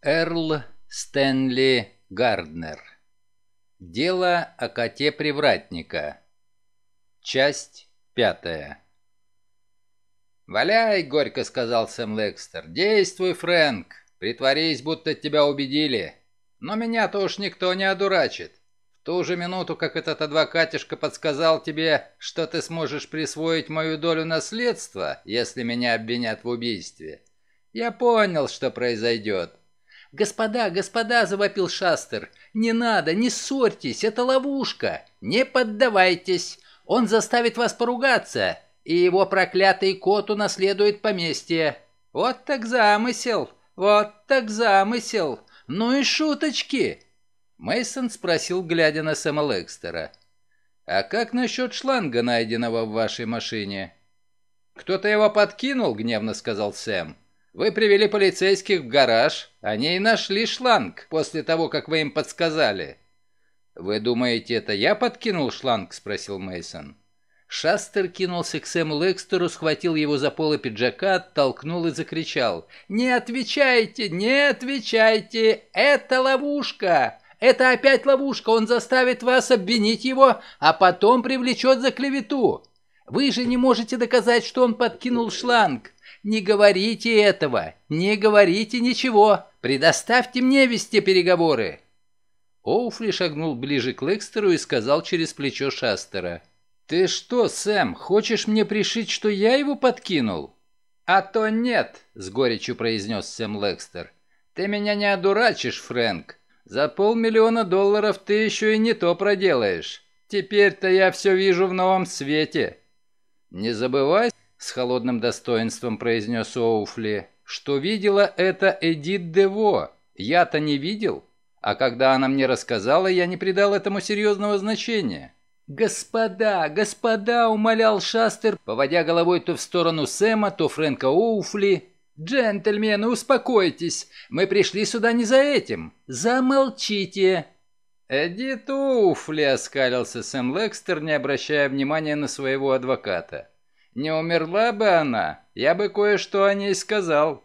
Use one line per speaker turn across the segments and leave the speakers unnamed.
Эрл Стэнли Гарднер. Дело о коте привратника. Часть пятая. «Валяй!» — горько сказал Сэм Лекстер. «Действуй, Фрэнк! Притворись, будто тебя убедили. Но меня-то уж никто не одурачит. В ту же минуту, как этот адвокатишка подсказал тебе, что ты сможешь присвоить мою долю наследства, если меня обвинят в убийстве, я понял, что произойдет. «Господа, господа!» – завопил Шастер. «Не надо, не ссорьтесь, это ловушка! Не поддавайтесь! Он заставит вас поругаться, и его проклятый кот унаследует поместье!» «Вот так замысел! Вот так замысел! Ну и шуточки!» Мейсон спросил, глядя на Сэма Лекстера. «А как насчет шланга, найденного в вашей машине?» «Кто-то его подкинул», — гневно сказал Сэм. Вы привели полицейских в гараж, они и нашли шланг после того, как вы им подсказали. Вы думаете, это я подкинул шланг, спросил Мейсон. Шастер кинулся к Сэму Лекстеру, схватил его за полы пиджака, оттолкнул и закричал: "Не отвечайте, не отвечайте! Это ловушка!" Это опять ловушка, он заставит вас обвинить его, а потом привлечет за клевету. Вы же не можете доказать, что он подкинул шланг. «Не говорите этого! Не говорите ничего! Предоставьте мне вести переговоры!» Оуфли шагнул ближе к Лекстеру и сказал через плечо Шастера. «Ты что, Сэм, хочешь мне пришить, что я его подкинул?» «А то нет», — с горечью произнес Сэм Лекстер. «Ты меня не одурачишь, Фрэнк. За полмиллиона долларов ты еще и не то проделаешь. Теперь-то я все вижу в новом свете». «Не забывай, с холодным достоинством произнес Оуфли, что видела это Эдит Дево. Я-то не видел, а когда она мне рассказала, я не придал этому серьезного значения. «Господа, господа!» — умолял Шастер, поводя головой то в сторону Сэма, то Фрэнка Оуфли. «Джентльмены, успокойтесь! Мы пришли сюда не за этим! Замолчите!» «Эдит Оуфли!» — оскалился Сэм Лекстер, не обращая внимания на своего адвоката. Не умерла бы она, я бы кое-что о ней сказал».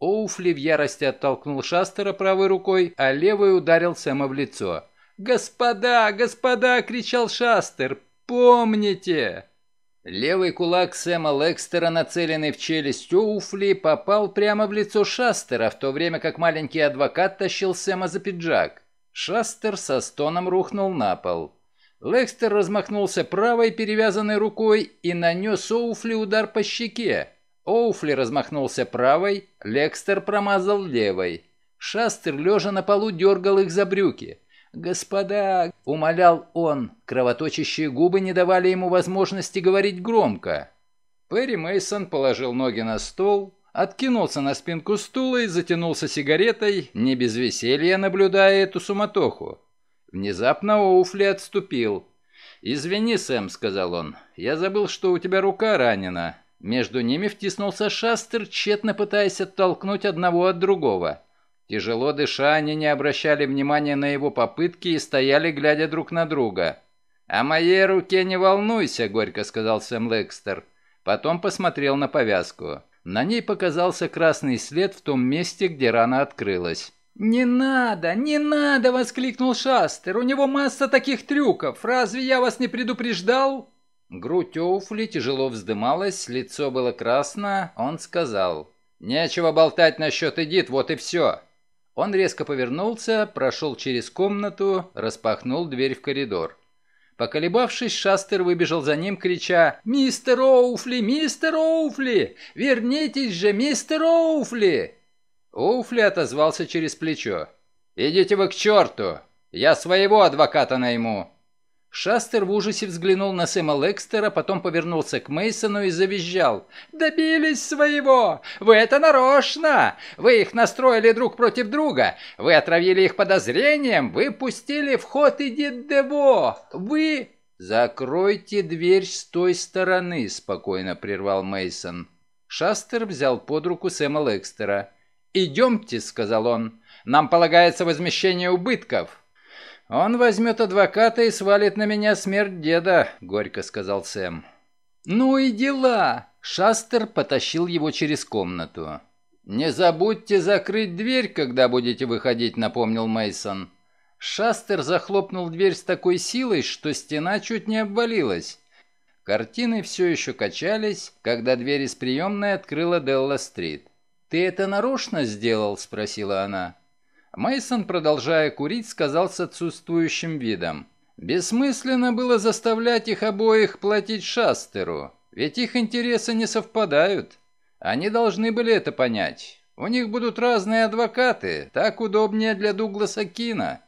Оуфли в ярости оттолкнул Шастера правой рукой, а левой ударил Сэма в лицо. «Господа, господа!» – кричал Шастер. «Помните!» Левый кулак Сэма Лекстера, нацеленный в челюсть Оуфли, попал прямо в лицо Шастера, в то время как маленький адвокат тащил Сэма за пиджак. Шастер со стоном рухнул на пол. Лекстер размахнулся правой перевязанной рукой и нанес Оуфли удар по щеке. Оуфли размахнулся правой, Лекстер промазал левой. Шастер, лежа на полу, дергал их за брюки. «Господа!» — умолял он. Кровоточащие губы не давали ему возможности говорить громко. Перри Мейсон положил ноги на стол, откинулся на спинку стула и затянулся сигаретой, не без веселья наблюдая эту суматоху. Внезапно Оуфли отступил. «Извини, Сэм», — сказал он. «Я забыл, что у тебя рука ранена». Между ними втиснулся Шастер, тщетно пытаясь оттолкнуть одного от другого. Тяжело дыша, они не обращали внимания на его попытки и стояли, глядя друг на друга. «О моей руке не волнуйся», — горько сказал Сэм Лекстер. Потом посмотрел на повязку. На ней показался красный след в том месте, где рана открылась. «Не надо, не надо!» – воскликнул Шастер. «У него масса таких трюков! Разве я вас не предупреждал?» Грудь Оуфли тяжело вздымалась, лицо было красно. Он сказал, «Нечего болтать насчет Эдит, вот и все!» Он резко повернулся, прошел через комнату, распахнул дверь в коридор. Поколебавшись, Шастер выбежал за ним, крича «Мистер Оуфли! Мистер Оуфли! Вернитесь же, мистер Оуфли!» Уфли отозвался через плечо. «Идите вы к черту! Я своего адвоката найму!» Шастер в ужасе взглянул на Сэма Лекстера, потом повернулся к Мейсону и завизжал. «Добились своего! Вы это нарочно! Вы их настроили друг против друга! Вы отравили их подозрением! Вы пустили в ход Эдит Дево! Вы...» «Закройте дверь с той стороны», — спокойно прервал Мейсон. Шастер взял под руку Сэма Лекстера. «Идемте», — сказал он, — «нам полагается возмещение убытков». «Он возьмет адвоката и свалит на меня смерть деда», — горько сказал Сэм. «Ну и дела!» Шастер потащил его через комнату. «Не забудьте закрыть дверь, когда будете выходить», — напомнил Мейсон. Шастер захлопнул дверь с такой силой, что стена чуть не обвалилась. Картины все еще качались, когда дверь из приемной открыла Делла-стрит. «Ты это нарочно сделал?» – спросила она. Мейсон, продолжая курить, сказал с отсутствующим видом. «Бессмысленно было заставлять их обоих платить Шастеру, ведь их интересы не совпадают. Они должны были это понять. У них будут разные адвокаты, так удобнее для Дугласа Кина».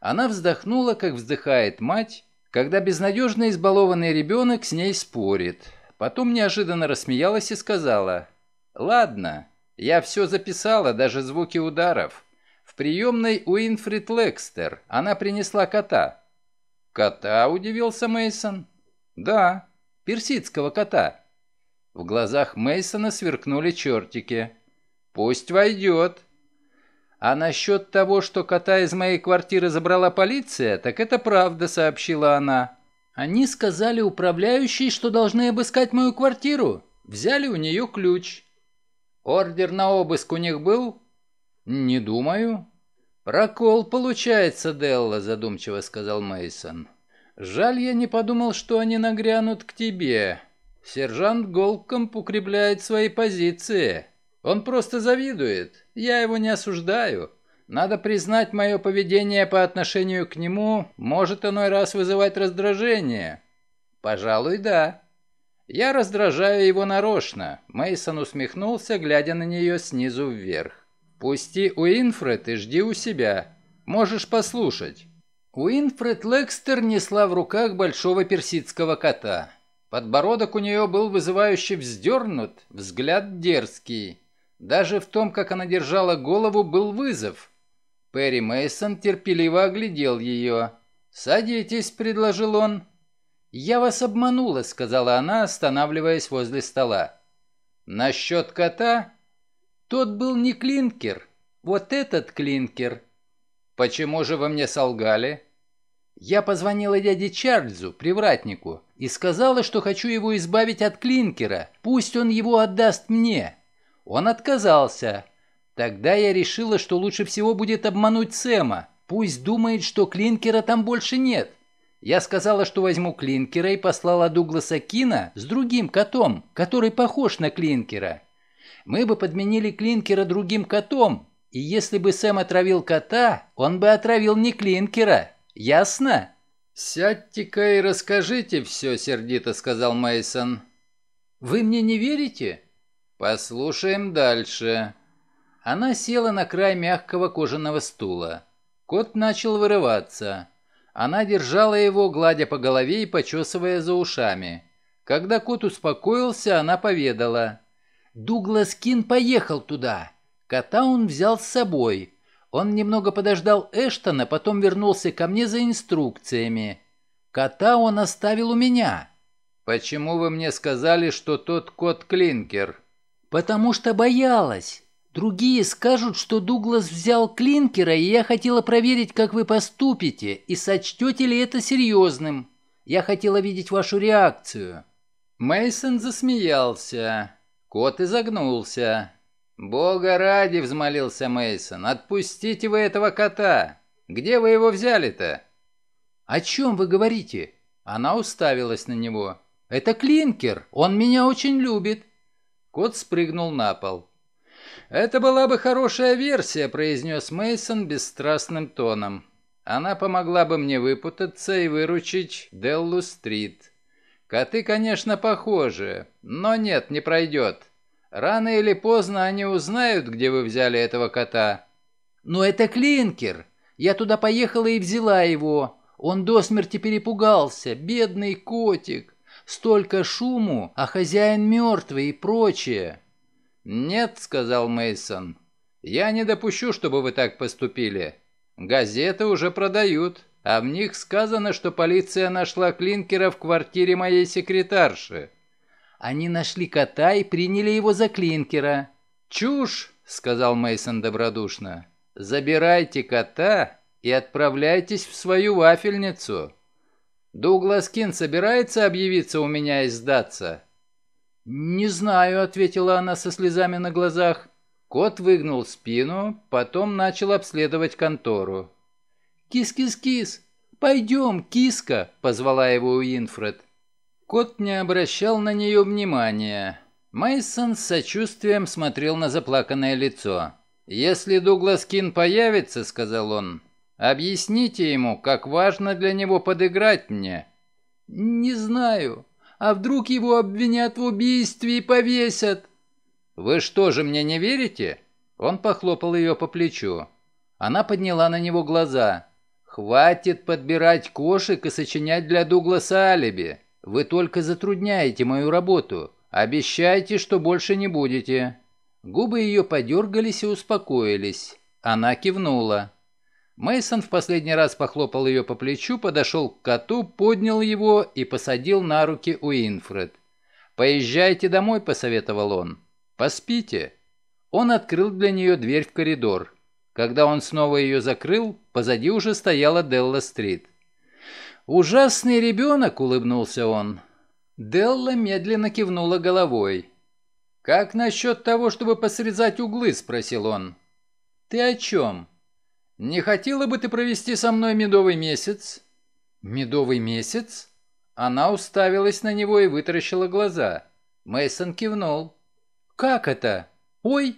Она вздохнула, как вздыхает мать, когда безнадежно избалованный ребенок с ней спорит. Потом неожиданно рассмеялась и сказала, «Ладно, я все записала, даже звуки ударов. В приемной Уинфрид Лекстер. Она принесла кота. Кота, удивился Мейсон. Да, персидского кота. В глазах Мейсона сверкнули чертики. Пусть войдет. А насчет того, что кота из моей квартиры забрала полиция, так это правда, сообщила она. Они сказали управляющей, что должны обыскать мою квартиру. Взяли у нее ключ. Ордер на обыск у них был? Не думаю. Прокол получается, Делла, задумчиво сказал Мейсон. Жаль, я не подумал, что они нагрянут к тебе. Сержант Голком укрепляет свои позиции. Он просто завидует. Я его не осуждаю. Надо признать, мое поведение по отношению к нему может иной раз вызывать раздражение. Пожалуй, да. Я раздражаю его нарочно. Мейсон усмехнулся, глядя на нее снизу вверх. Пусти Уинфред и жди у себя. Можешь послушать. Уинфред Лекстер несла в руках большого персидского кота. Подбородок у нее был вызывающе вздернут, взгляд дерзкий. Даже в том, как она держала голову, был вызов. Перри Мейсон терпеливо оглядел ее. «Садитесь», — предложил он. «Я вас обманула», — сказала она, останавливаясь возле стола. «Насчет кота? Тот был не клинкер. Вот этот клинкер». «Почему же вы мне солгали?» «Я позвонила дяде Чарльзу, привратнику, и сказала, что хочу его избавить от клинкера. Пусть он его отдаст мне». Он отказался. Тогда я решила, что лучше всего будет обмануть Сэма. Пусть думает, что клинкера там больше нет. Я сказала, что возьму клинкера и послала Дугласа Кина с другим котом, который похож на клинкера. Мы бы подменили клинкера другим котом, и если бы Сэм отравил кота, он бы отравил не клинкера. Ясно? Сядьте-ка и расскажите все, сердито сказал Мейсон. Вы мне не верите? Послушаем дальше. Она села на край мягкого кожаного стула. Кот начал вырываться. Она держала его, гладя по голове и почесывая за ушами. Когда кот успокоился, она поведала. «Дуглас Кин поехал туда. Кота он взял с собой. Он немного подождал Эштона, потом вернулся ко мне за инструкциями. Кота он оставил у меня». «Почему вы мне сказали, что тот кот Клинкер?» «Потому что боялась. Другие скажут, что Дуглас взял клинкера, и я хотела проверить, как вы поступите, и сочтете ли это серьезным. Я хотела видеть вашу реакцию». Мейсон засмеялся. Кот изогнулся. «Бога ради!» — взмолился Мейсон. «Отпустите вы этого кота! Где вы его взяли-то?» «О чем вы говорите?» Она уставилась на него. «Это Клинкер! Он меня очень любит!» Кот спрыгнул на пол. Это была бы хорошая версия, произнес Мейсон бесстрастным тоном. Она помогла бы мне выпутаться и выручить Деллу Стрит. Коты, конечно, похожи, но нет, не пройдет. Рано или поздно они узнают, где вы взяли этого кота. Но это клинкер. Я туда поехала и взяла его. Он до смерти перепугался. Бедный котик. Столько шуму, а хозяин мертвый и прочее. Нет, сказал Мейсон. Я не допущу, чтобы вы так поступили. Газеты уже продают, а в них сказано, что полиция нашла клинкера в квартире моей секретарши. Они нашли кота и приняли его за клинкера. Чушь, сказал Мейсон добродушно. Забирайте кота и отправляйтесь в свою вафельницу. Дуглас Кин собирается объявиться у меня и сдаться. «Не знаю», — ответила она со слезами на глазах. Кот выгнул спину, потом начал обследовать контору. «Кис-кис-кис! Пойдем, киска!» — позвала его Уинфред. Кот не обращал на нее внимания. Мейсон с сочувствием смотрел на заплаканное лицо. «Если Дуглас Кин появится, — сказал он, — объясните ему, как важно для него подыграть мне». «Не знаю. А вдруг его обвинят в убийстве и повесят?» «Вы что же, мне не верите?» Он похлопал ее по плечу. Она подняла на него глаза. «Хватит подбирать кошек и сочинять для Дугласа алиби. Вы только затрудняете мою работу. Обещайте, что больше не будете». Губы ее подергались и успокоились. Она кивнула. Мейсон в последний раз похлопал ее по плечу, подошел к коту, поднял его и посадил на руки у Инфред. «Поезжайте домой», — посоветовал он. «Поспите». Он открыл для нее дверь в коридор. Когда он снова ее закрыл, позади уже стояла Делла Стрит. «Ужасный ребенок», — улыбнулся он. Делла медленно кивнула головой. «Как насчет того, чтобы посрезать углы?» — спросил он. «Ты о чем?» «Не хотела бы ты провести со мной медовый месяц?» «Медовый месяц?» Она уставилась на него и вытаращила глаза. Мейсон кивнул. «Как это? Ой!»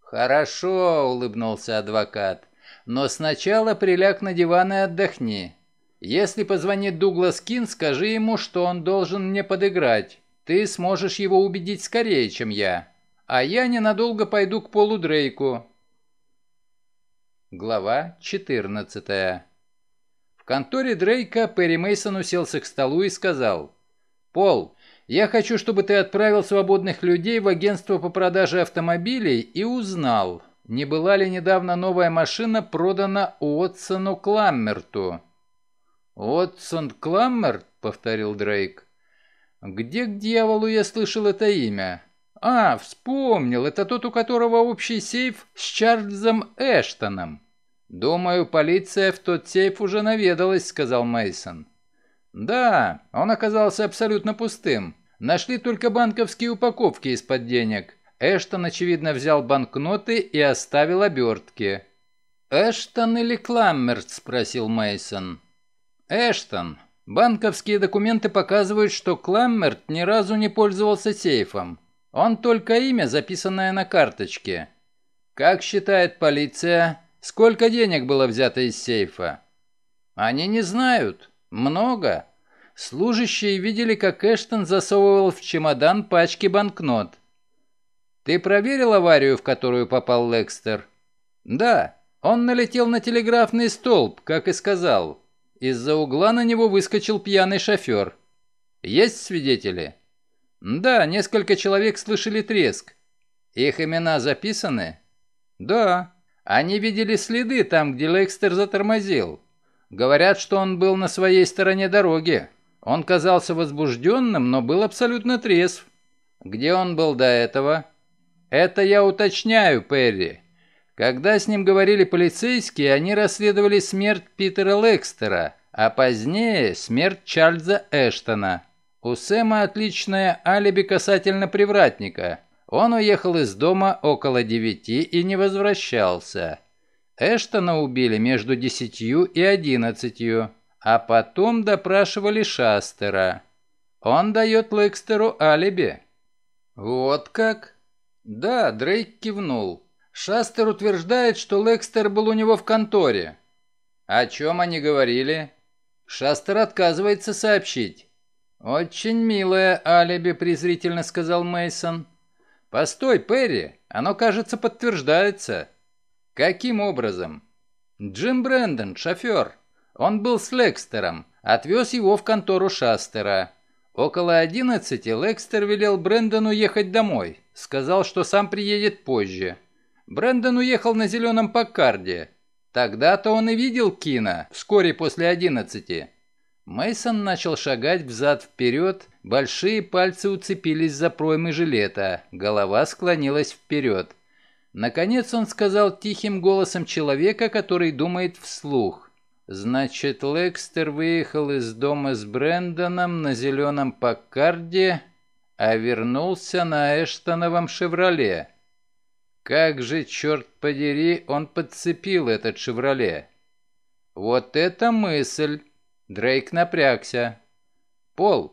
«Хорошо», — улыбнулся адвокат. «Но сначала приляг на диван и отдохни. Если позвонит Дуглас Кин, скажи ему, что он должен мне подыграть. Ты сможешь его убедить скорее, чем я. А я ненадолго пойду к Полу Дрейку. Глава 14. В конторе Дрейка Перри Мейсон уселся к столу и сказал: "Пол, я хочу, чтобы ты отправил свободных людей в агентство по продаже автомобилей и узнал, не была ли недавно новая машина продана Уотсону Кламмерту". "Уотсон Кламмерт?" повторил Дрейк. "Где к дьяволу я слышал это имя? А, вспомнил, это тот, у которого общий сейф с Чарльзом Эштоном. Думаю, полиция в тот сейф уже наведалась, сказал Мейсон. Да, он оказался абсолютно пустым. Нашли только банковские упаковки из-под денег. Эштон, очевидно, взял банкноты и оставил обертки. «Эштон или Кламмерт?» – спросил Мейсон. «Эштон. Банковские документы показывают, что Кламмерт ни разу не пользовался сейфом. Он только имя, записанное на карточке. Как считает полиция, сколько денег было взято из сейфа? Они не знают. Много. Служащие видели, как Эштон засовывал в чемодан пачки банкнот. Ты проверил аварию, в которую попал Лекстер? Да. Он налетел на телеграфный столб, как и сказал. Из-за угла на него выскочил пьяный шофер. Есть свидетели? Да, несколько человек слышали треск. Их имена записаны? Да. Они видели следы там, где Лекстер затормозил. Говорят, что он был на своей стороне дороги. Он казался возбужденным, но был абсолютно трезв. Где он был до этого? Это я уточняю, Перри. Когда с ним говорили полицейские, они расследовали смерть Питера Лекстера, а позднее смерть Чарльза Эштона. У Сэма отличное алиби касательно привратника. Он уехал из дома около девяти и не возвращался. Эштона убили между десятью и одиннадцатью, а потом допрашивали Шастера. Он дает Лэкстеру алиби. Вот как? Да, Дрейк кивнул. Шастер утверждает, что Лекстер был у него в конторе. О чем они говорили? Шастер отказывается сообщить. Очень милое алиби, презрительно сказал Мейсон. Постой, Перри, оно, кажется, подтверждается. Каким образом? Джим Брэндон, шофер. Он был с Лекстером, отвез его в контору Шастера. Около одиннадцати Лекстер велел Брэндону ехать домой. Сказал, что сам приедет позже. Брэндон уехал на зеленом Паккарде. Тогда-то он и видел Кина, вскоре после одиннадцати. Мейсон начал шагать взад-вперед, большие пальцы уцепились за проймы жилета, голова склонилась вперед. Наконец он сказал тихим голосом человека, который думает вслух. «Значит, Лекстер выехал из дома с Брэндоном на зеленом Паккарде, а вернулся на Эштоновом «Шевроле». Как же, черт подери, он подцепил этот «Шевроле». «Вот это мысль!» Дрейк напрягся. «Пол,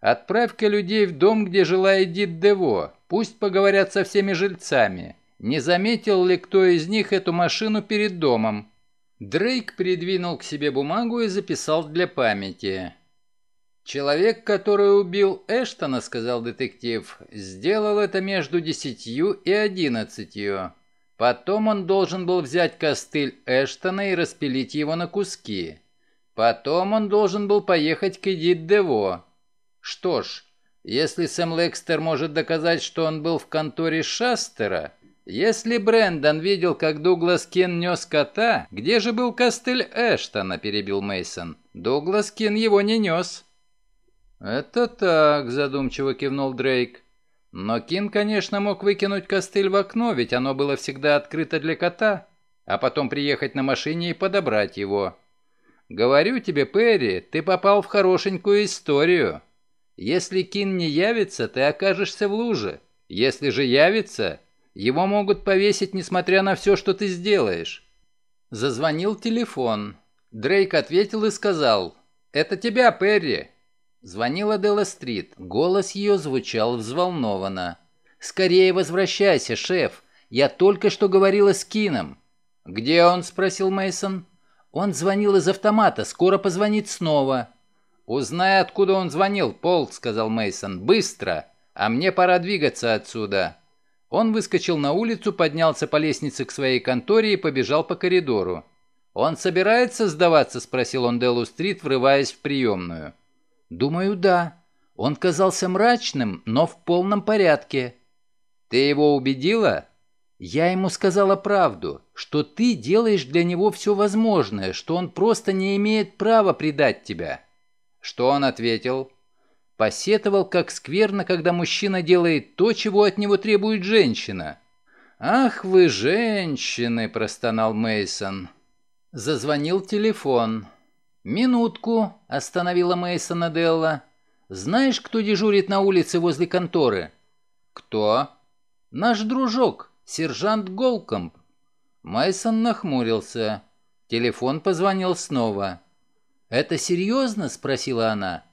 отправь-ка людей в дом, где жила Эдит Дево. Пусть поговорят со всеми жильцами. Не заметил ли кто из них эту машину перед домом?» Дрейк придвинул к себе бумагу и записал для памяти. «Человек, который убил Эштона, — сказал детектив, — сделал это между десятью и одиннадцатью. Потом он должен был взять костыль Эштона и распилить его на куски. Потом он должен был поехать к Эдит Дево. Что ж, если Сэм Лекстер может доказать, что он был в конторе Шастера, если Брендон видел, как Дуглас Кин нес кота, где же был костыль Эштона, перебил Мейсон. Дуглас Кин его не нес. Это так, задумчиво кивнул Дрейк. Но Кин, конечно, мог выкинуть костыль в окно, ведь оно было всегда открыто для кота, а потом приехать на машине и подобрать его. Говорю тебе, Перри, ты попал в хорошенькую историю. Если Кин не явится, ты окажешься в луже. Если же явится, его могут повесить, несмотря на все, что ты сделаешь». Зазвонил телефон. Дрейк ответил и сказал, «Это тебя, Перри». Звонила Делла Стрит. Голос ее звучал взволнованно. «Скорее возвращайся, шеф. Я только что говорила с Кином». «Где он?» – спросил Мейсон. Он звонил из автомата, скоро позвонит снова. Узнай, откуда он звонил, Пол, сказал Мейсон. Быстро, а мне пора двигаться отсюда. Он выскочил на улицу, поднялся по лестнице к своей конторе и побежал по коридору. «Он собирается сдаваться?» – спросил он Делу Стрит, врываясь в приемную. «Думаю, да. Он казался мрачным, но в полном порядке». «Ты его убедила?» Я ему сказала правду, что ты делаешь для него все возможное, что он просто не имеет права предать тебя». Что он ответил? Посетовал, как скверно, когда мужчина делает то, чего от него требует женщина. «Ах вы, женщины!» – простонал Мейсон. Зазвонил телефон. «Минутку», – остановила Мейсона Делла. «Знаешь, кто дежурит на улице возле конторы?» «Кто?» «Наш дружок, Сержант Голкомб. Майсон нахмурился. Телефон позвонил снова. «Это серьезно?» – спросила она.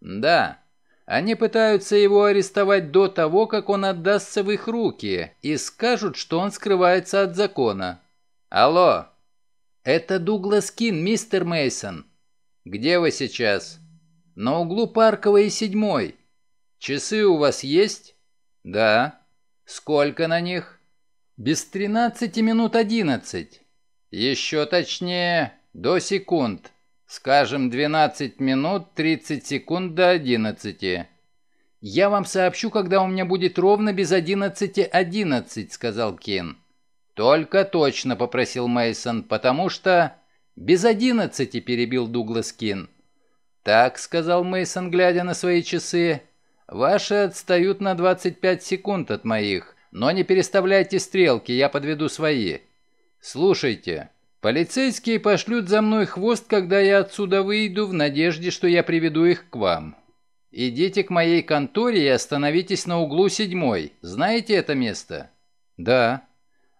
«Да. Они пытаются его арестовать до того, как он отдастся в их руки, и скажут, что он скрывается от закона. Алло!» «Это Дуглас Кин, мистер Мейсон. «Где вы сейчас?» «На углу Парковой и Седьмой». «Часы у вас есть?» «Да». «Сколько на них?» Без тринадцати минут одиннадцать, Еще точнее, до секунд. Скажем, двенадцать минут тридцать секунд до одиннадцати. «Я вам сообщу, когда у меня будет ровно без одиннадцати одиннадцать, сказал Кин. «Только точно», — попросил Мейсон, «потому что...» «Без одиннадцати, перебил Дуглас Кин. «Так», — сказал Мейсон, глядя на свои часы, — «ваши отстают на двадцать пять секунд от моих». Но не переставляйте стрелки, я подведу свои. Слушайте, полицейские пошлют за мной хвост, когда я отсюда выйду, в надежде, что я приведу их к вам. Идите к моей конторе и остановитесь на углу седьмой. Знаете это место? Да.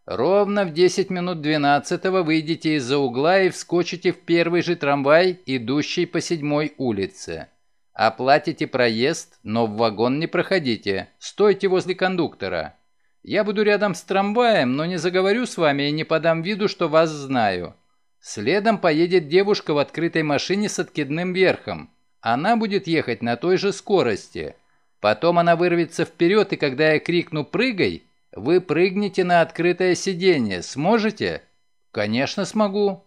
Ровно в 10 минут 12 выйдете из-за угла и вскочите в первый же трамвай, идущий по седьмой улице. Оплатите проезд, но в вагон не проходите. Стойте возле кондуктора. Я буду рядом с трамваем, но не заговорю с вами и не подам виду, что вас знаю. Следом поедет девушка в открытой машине с откидным верхом. Она будет ехать на той же скорости. Потом она вырвется вперед, и когда я крикну «прыгай», вы прыгнете на открытое сиденье. Сможете? Конечно, смогу.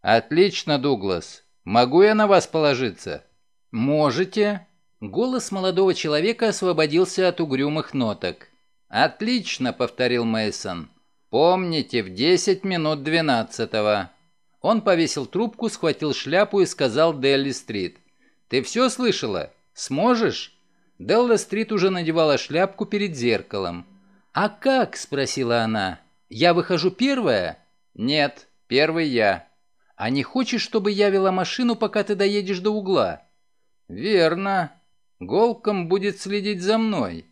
Отлично, Дуглас. Могу я на вас положиться? Можете. Голос молодого человека освободился от угрюмых ноток. Отлично, повторил Мейсон. Помните, в 10 минут 12-го. Он повесил трубку, схватил шляпу и сказал Делли Стрит. Ты все слышала? Сможешь? Делла Стрит уже надевала шляпку перед зеркалом. А как? спросила она. Я выхожу первая? Нет, первый я. А не хочешь, чтобы я вела машину, пока ты доедешь до угла? Верно. Голком будет следить за мной.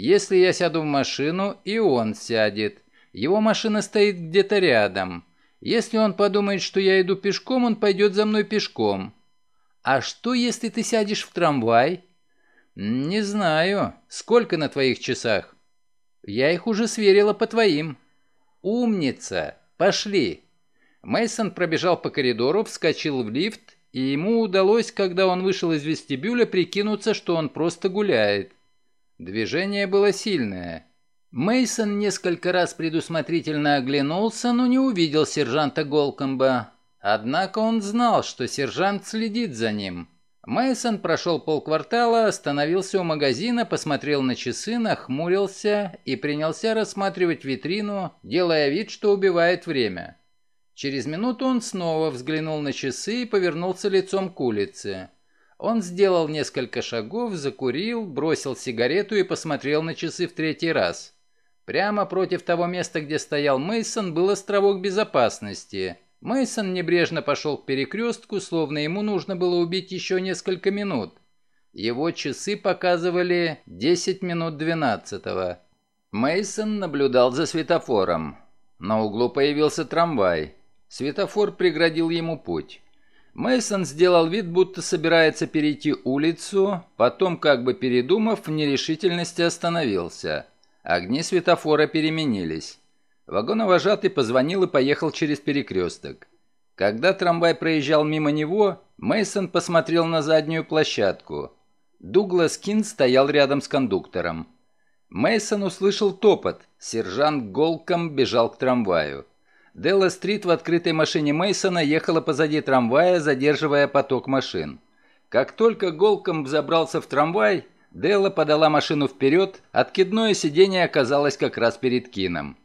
Если я сяду в машину, и он сядет. Его машина стоит где-то рядом. Если он подумает, что я иду пешком, он пойдет за мной пешком. А что, если ты сядешь в трамвай? Не знаю. Сколько на твоих часах? Я их уже сверила по твоим. Умница. Пошли. Мейсон пробежал по коридору, вскочил в лифт, и ему удалось, когда он вышел из вестибюля, прикинуться, что он просто гуляет. Движение было сильное. Мейсон несколько раз предусмотрительно оглянулся, но не увидел сержанта Голкомба. Однако он знал, что сержант следит за ним. Мейсон прошел полквартала, остановился у магазина, посмотрел на часы, нахмурился и принялся рассматривать витрину, делая вид, что убивает время. Через минуту он снова взглянул на часы и повернулся лицом к улице. Он сделал несколько шагов, закурил, бросил сигарету и посмотрел на часы в третий раз. Прямо против того места, где стоял Мейсон, был островок безопасности. Мейсон небрежно пошел к перекрестку, словно ему нужно было убить еще несколько минут. Его часы показывали 10 минут 12. -го. Мейсон наблюдал за светофором. На углу появился трамвай. Светофор преградил ему путь. Мейсон сделал вид, будто собирается перейти улицу, потом, как бы передумав, в нерешительности остановился. Огни светофора переменились. Вагоновожатый позвонил и поехал через перекресток. Когда трамвай проезжал мимо него, Мейсон посмотрел на заднюю площадку. Дуглас Кин стоял рядом с кондуктором. Мейсон услышал топот. Сержант Голком бежал к трамваю. Делла Стрит в открытой машине Мейсона ехала позади трамвая, задерживая поток машин. Как только Голком забрался в трамвай, Делла подала машину вперед, откидное сиденье оказалось как раз перед Кином.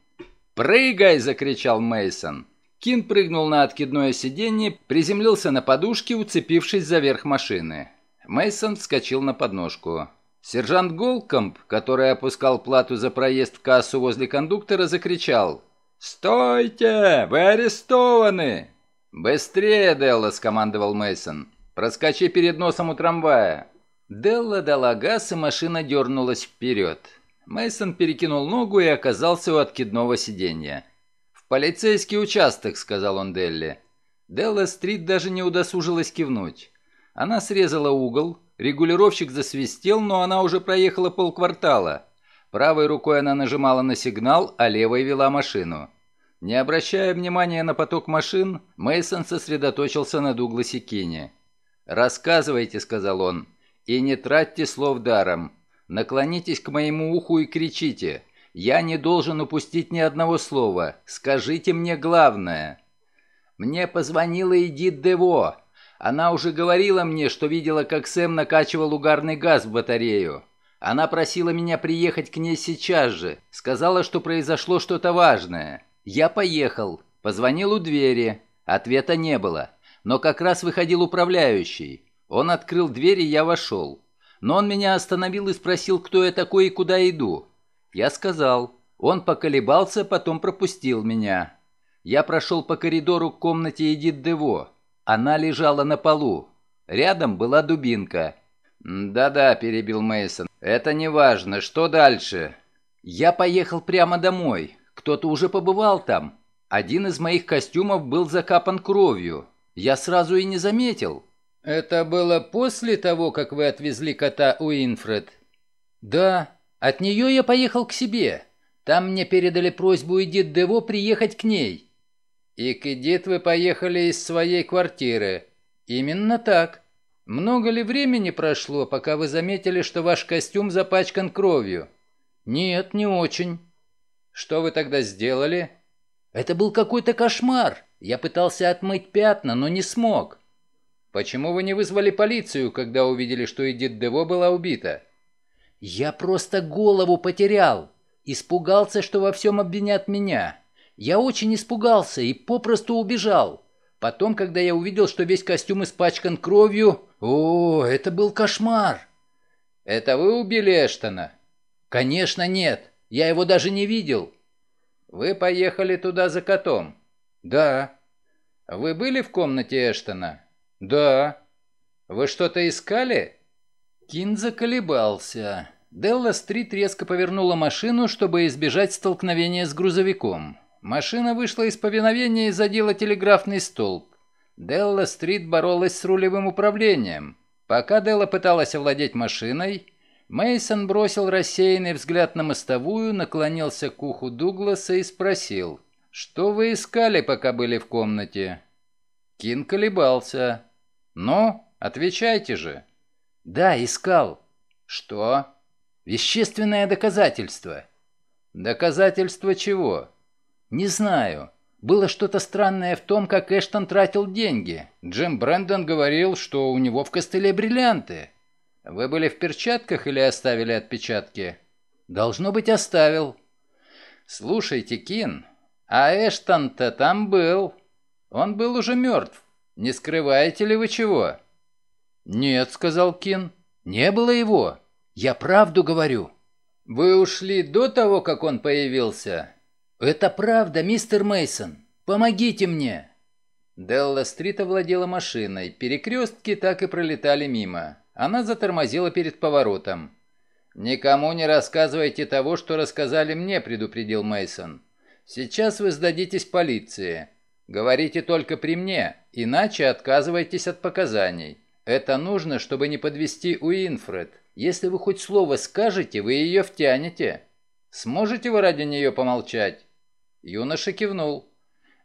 «Прыгай!» – закричал Мейсон. Кин прыгнул на откидное сиденье, приземлился на подушке, уцепившись за верх машины. Мейсон вскочил на подножку. Сержант Голкомб, который опускал плату за проезд в кассу возле кондуктора, закричал «Стойте! Вы арестованы!» «Быстрее, Делла!» – скомандовал Мейсон. «Проскочи перед носом у трамвая!» Делла дала газ, и машина дернулась вперед. Мейсон перекинул ногу и оказался у откидного сиденья. «В полицейский участок», – сказал он Делле. Делла Стрит даже не удосужилась кивнуть. Она срезала угол, регулировщик засвистел, но она уже проехала полквартала. Правой рукой она нажимала на сигнал, а левой вела машину. Не обращая внимания на поток машин, Мейсон сосредоточился на Дугласе Кине. «Рассказывайте», — сказал он, — «и не тратьте слов даром. Наклонитесь к моему уху и кричите. Я не должен упустить ни одного слова. Скажите мне главное». «Мне позвонила Эдит Дево. Она уже говорила мне, что видела, как Сэм накачивал угарный газ в батарею. Она просила меня приехать к ней сейчас же. Сказала, что произошло что-то важное». Я поехал, позвонил у двери. Ответа не было. Но как раз выходил управляющий. Он открыл дверь, и я вошел. Но он меня остановил и спросил, кто я такой и куда иду. Я сказал. Он поколебался, потом пропустил меня. Я прошел по коридору к комнате Эдит Дево. Она лежала на полу. Рядом была дубинка. «Да-да», — перебил Мейсон. «Это не важно. Что дальше?» «Я поехал прямо домой. Кто-то уже побывал там. Один из моих костюмов был закапан кровью. Я сразу и не заметил». «Это было после того, как вы отвезли кота Уинфред?» «Да. От нее я поехал к себе. Там мне передали просьбу Эдит Дево приехать к ней». «И к Эдит вы поехали из своей квартиры?» «Именно так. Много ли времени прошло, пока вы заметили, что ваш костюм запачкан кровью?» «Нет, не очень. Что вы тогда сделали? Это был какой-то кошмар. Я пытался отмыть пятна, но не смог. Почему вы не вызвали полицию, когда увидели, что Эдит Дево была убита? Я просто голову потерял. Испугался, что во всем обвинят меня. Я очень испугался и попросту убежал. Потом, когда я увидел, что весь костюм испачкан кровью... О, это был кошмар! Это вы убили Эштона? Конечно, нет. Я его даже не видел». «Вы поехали туда за котом?» «Да». «Вы были в комнате Эштона?» «Да». «Вы что-то искали?» Кин заколебался. Делла-стрит резко повернула машину, чтобы избежать столкновения с грузовиком. Машина вышла из повиновения и задела телеграфный столб. Делла-стрит боролась с рулевым управлением. Пока Делла пыталась овладеть машиной, Мейсон бросил рассеянный взгляд на мостовую, наклонился к уху Дугласа и спросил, «Что вы искали, пока были в комнате?» Кин колебался. «Ну, отвечайте же». «Да, искал». «Что?» «Вещественное доказательство». «Доказательство чего?» «Не знаю. Было что-то странное в том, как Эштон тратил деньги. Джим Брэндон говорил, что у него в костыле бриллианты». Вы были в перчатках или оставили отпечатки? Должно быть, оставил. Слушайте, Кин, а Эштон-то там был. Он был уже мертв. Не скрываете ли вы чего? Нет, сказал Кин. Не было его. Я правду говорю. Вы ушли до того, как он появился? Это правда, мистер Мейсон. Помогите мне. Делла Стрит овладела машиной. Перекрестки так и пролетали мимо. Она затормозила перед поворотом. «Никому не рассказывайте того, что рассказали мне», — предупредил Мейсон. «Сейчас вы сдадитесь полиции. Говорите только при мне, иначе отказывайтесь от показаний. Это нужно, чтобы не подвести Уинфред. Если вы хоть слово скажете, вы ее втянете. Сможете вы ради нее помолчать?» Юноша кивнул.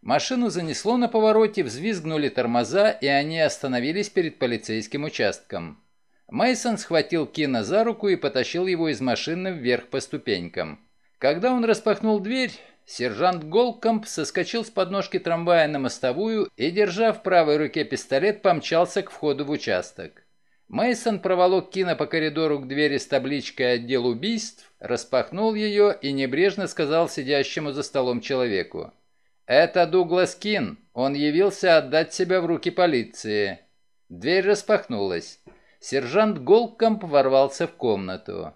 Машину занесло на повороте, взвизгнули тормоза, и они остановились перед полицейским участком. Мейсон схватил Кина за руку и потащил его из машины вверх по ступенькам. Когда он распахнул дверь, сержант Голкомп соскочил с подножки трамвая на мостовую и, держа в правой руке пистолет, помчался к входу в участок. Мейсон проволок Кина по коридору к двери с табличкой «Отдел убийств», распахнул ее и небрежно сказал сидящему за столом человеку. «Это Дуглас Кин. Он явился отдать себя в руки полиции». Дверь распахнулась. Сержант Голкомп ворвался в комнату.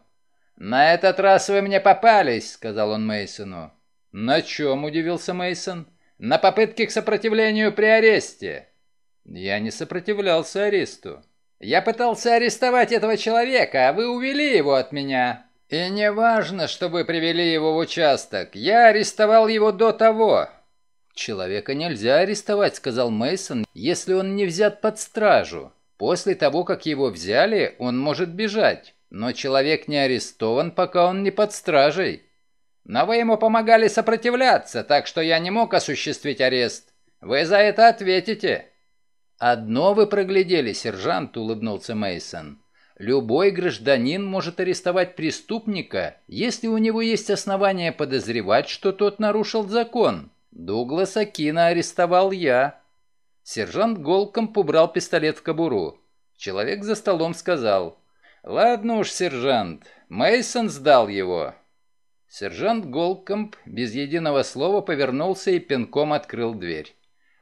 На этот раз вы мне попались, сказал он Мейсону. На чем удивился Мейсон? На попытке к сопротивлению при аресте. Я не сопротивлялся аресту. Я пытался арестовать этого человека, а вы увели его от меня. И не важно, что вы привели его в участок. Я арестовал его до того. Человека нельзя арестовать, сказал Мейсон, если он не взят под стражу. После того, как его взяли, он может бежать, но человек не арестован, пока он не под стражей. Но вы ему помогали сопротивляться, так что я не мог осуществить арест. Вы за это ответите. Одно вы проглядели, сержант, улыбнулся Мейсон. Любой гражданин может арестовать преступника, если у него есть основания подозревать, что тот нарушил закон. Дугласа Кина арестовал я. Сержант Голком убрал пистолет в кобуру. Человек за столом сказал. «Ладно уж, сержант, Мейсон сдал его». Сержант Голкомп без единого слова повернулся и пинком открыл дверь.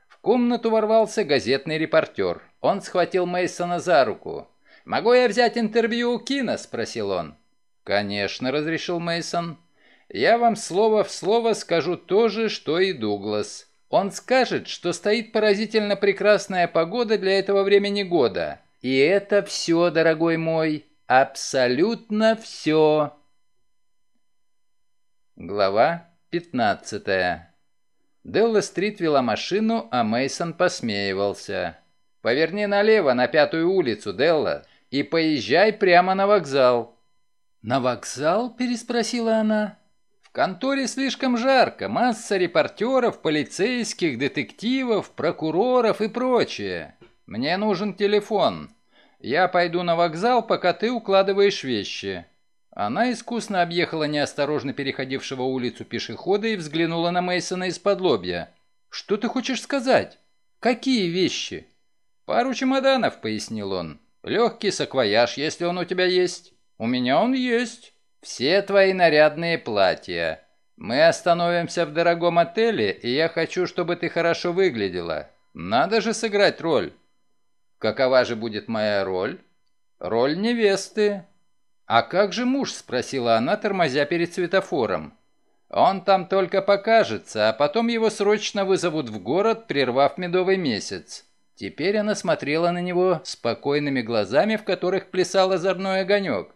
В комнату ворвался газетный репортер. Он схватил Мейсона за руку. «Могу я взять интервью у Кина?» – спросил он. «Конечно», – разрешил Мейсон. «Я вам слово в слово скажу то же, что и Дуглас. Он скажет, что стоит поразительно прекрасная погода для этого времени года. И это все, дорогой мой, абсолютно все. Глава 15. Делла-стрит вела машину, а Мейсон посмеивался. «Поверни налево на пятую улицу, Делла, и поезжай прямо на вокзал». «На вокзал?» – переспросила она конторе слишком жарко, масса репортеров, полицейских, детективов, прокуроров и прочее. Мне нужен телефон. Я пойду на вокзал, пока ты укладываешь вещи». Она искусно объехала неосторожно переходившего улицу пешехода и взглянула на Мейсона из-под лобья. «Что ты хочешь сказать? Какие вещи?» «Пару чемоданов», — пояснил он. «Легкий саквояж, если он у тебя есть». «У меня он есть». Все твои нарядные платья. Мы остановимся в дорогом отеле, и я хочу, чтобы ты хорошо выглядела. Надо же сыграть роль. Какова же будет моя роль? Роль невесты. А как же муж, спросила она, тормозя перед светофором. Он там только покажется, а потом его срочно вызовут в город, прервав медовый месяц. Теперь она смотрела на него спокойными глазами, в которых плясал озорной огонек.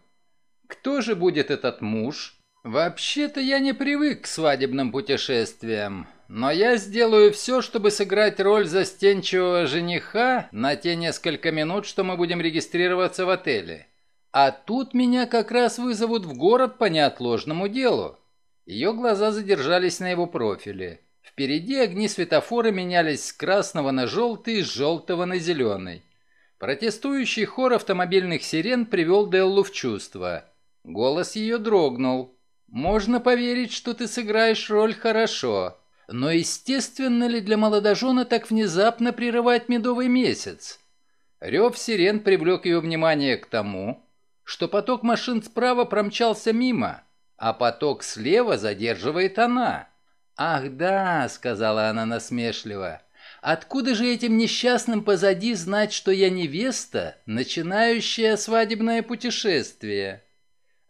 Кто же будет этот муж? Вообще-то я не привык к свадебным путешествиям, но я сделаю все, чтобы сыграть роль застенчивого жениха на те несколько минут, что мы будем регистрироваться в отеле. А тут меня как раз вызовут в город по неотложному делу. Ее глаза задержались на его профиле. Впереди огни светофора менялись с красного на желтый, с желтого на зеленый. Протестующий хор автомобильных сирен привел Деллу в чувство. Голос ее дрогнул. «Можно поверить, что ты сыграешь роль хорошо, но естественно ли для молодожена так внезапно прерывать медовый месяц?» Рев сирен привлек ее внимание к тому, что поток машин справа промчался мимо, а поток слева задерживает она. «Ах да», — сказала она насмешливо, — «откуда же этим несчастным позади знать, что я невеста, начинающая свадебное путешествие?»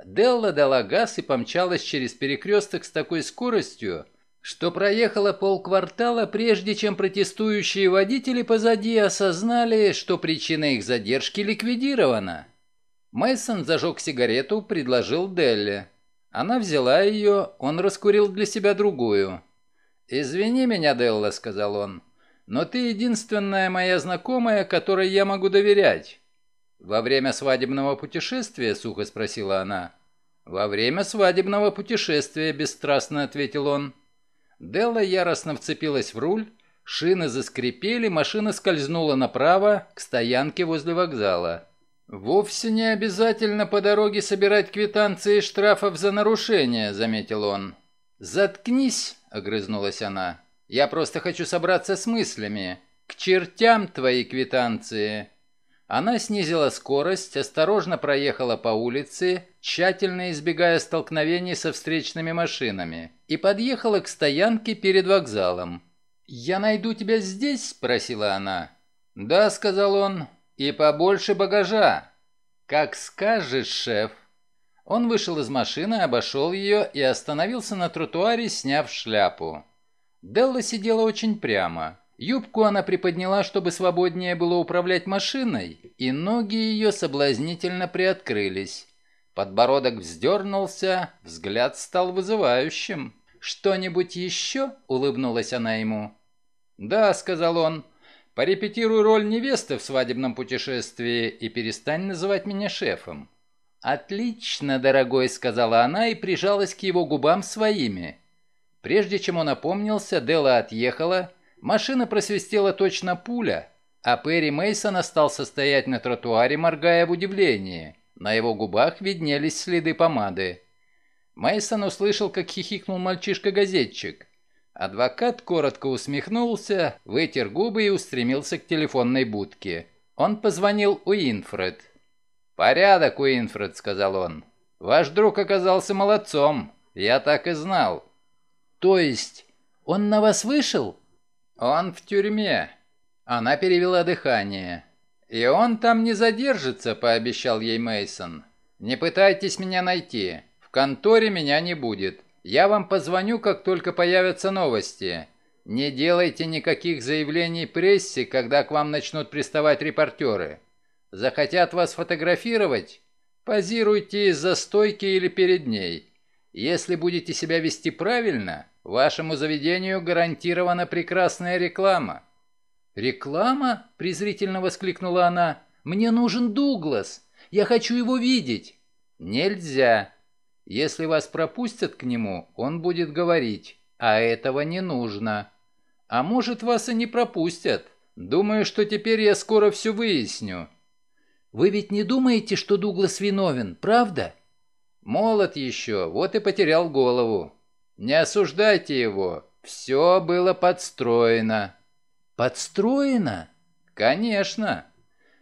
Делла дала газ и помчалась через перекресток с такой скоростью, что проехала полквартала, прежде чем протестующие водители позади осознали, что причина их задержки ликвидирована. Мейсон зажег сигарету, предложил Делле. Она взяла ее, он раскурил для себя другую. «Извини меня, Делла», — сказал он, — «но ты единственная моя знакомая, которой я могу доверять. «Во время свадебного путешествия?» – сухо спросила она. «Во время свадебного путешествия», – бесстрастно ответил он. Делла яростно вцепилась в руль, шины заскрипели, машина скользнула направо, к стоянке возле вокзала. «Вовсе не обязательно по дороге собирать квитанции штрафов за нарушения, заметил он. «Заткнись», – огрызнулась она. «Я просто хочу собраться с мыслями. К чертям твои квитанции!» Она снизила скорость, осторожно проехала по улице, тщательно избегая столкновений со встречными машинами, и подъехала к стоянке перед вокзалом. «Я найду тебя здесь?» – спросила она. «Да», – сказал он, – «и побольше багажа». «Как скажешь, шеф». Он вышел из машины, обошел ее и остановился на тротуаре, сняв шляпу. Делла сидела очень прямо. Юбку она приподняла, чтобы свободнее было управлять машиной, и ноги ее соблазнительно приоткрылись. Подбородок вздернулся, взгляд стал вызывающим. «Что-нибудь еще?» — улыбнулась она ему. «Да», — сказал он, — «порепетируй роль невесты в свадебном путешествии и перестань называть меня шефом». «Отлично, дорогой», — сказала она и прижалась к его губам своими. Прежде чем он опомнился, Дела отъехала, Машина просвистела точно пуля, а Перри Мейсон остался стоять на тротуаре, моргая в удивлении. На его губах виднелись следы помады. Мейсон услышал, как хихикнул мальчишка-газетчик. Адвокат коротко усмехнулся, вытер губы и устремился к телефонной будке. Он позвонил Уинфред. «Порядок, Уинфред», — сказал он. «Ваш друг оказался молодцом. Я так и знал». «То есть он на вас вышел?» «Он в тюрьме». Она перевела дыхание. «И он там не задержится», — пообещал ей Мейсон. «Не пытайтесь меня найти. В конторе меня не будет. Я вам позвоню, как только появятся новости. Не делайте никаких заявлений прессе, когда к вам начнут приставать репортеры. Захотят вас фотографировать? Позируйте из-за стойки или перед ней. Если будете себя вести правильно, Вашему заведению гарантирована прекрасная реклама». «Реклама?» – презрительно воскликнула она. «Мне нужен Дуглас. Я хочу его видеть». «Нельзя. Если вас пропустят к нему, он будет говорить, а этого не нужно. А может, вас и не пропустят. Думаю, что теперь я скоро все выясню». «Вы ведь не думаете, что Дуглас виновен, правда?» «Молод еще, вот и потерял голову. Не осуждайте его. Все было подстроено. Подстроено? Конечно.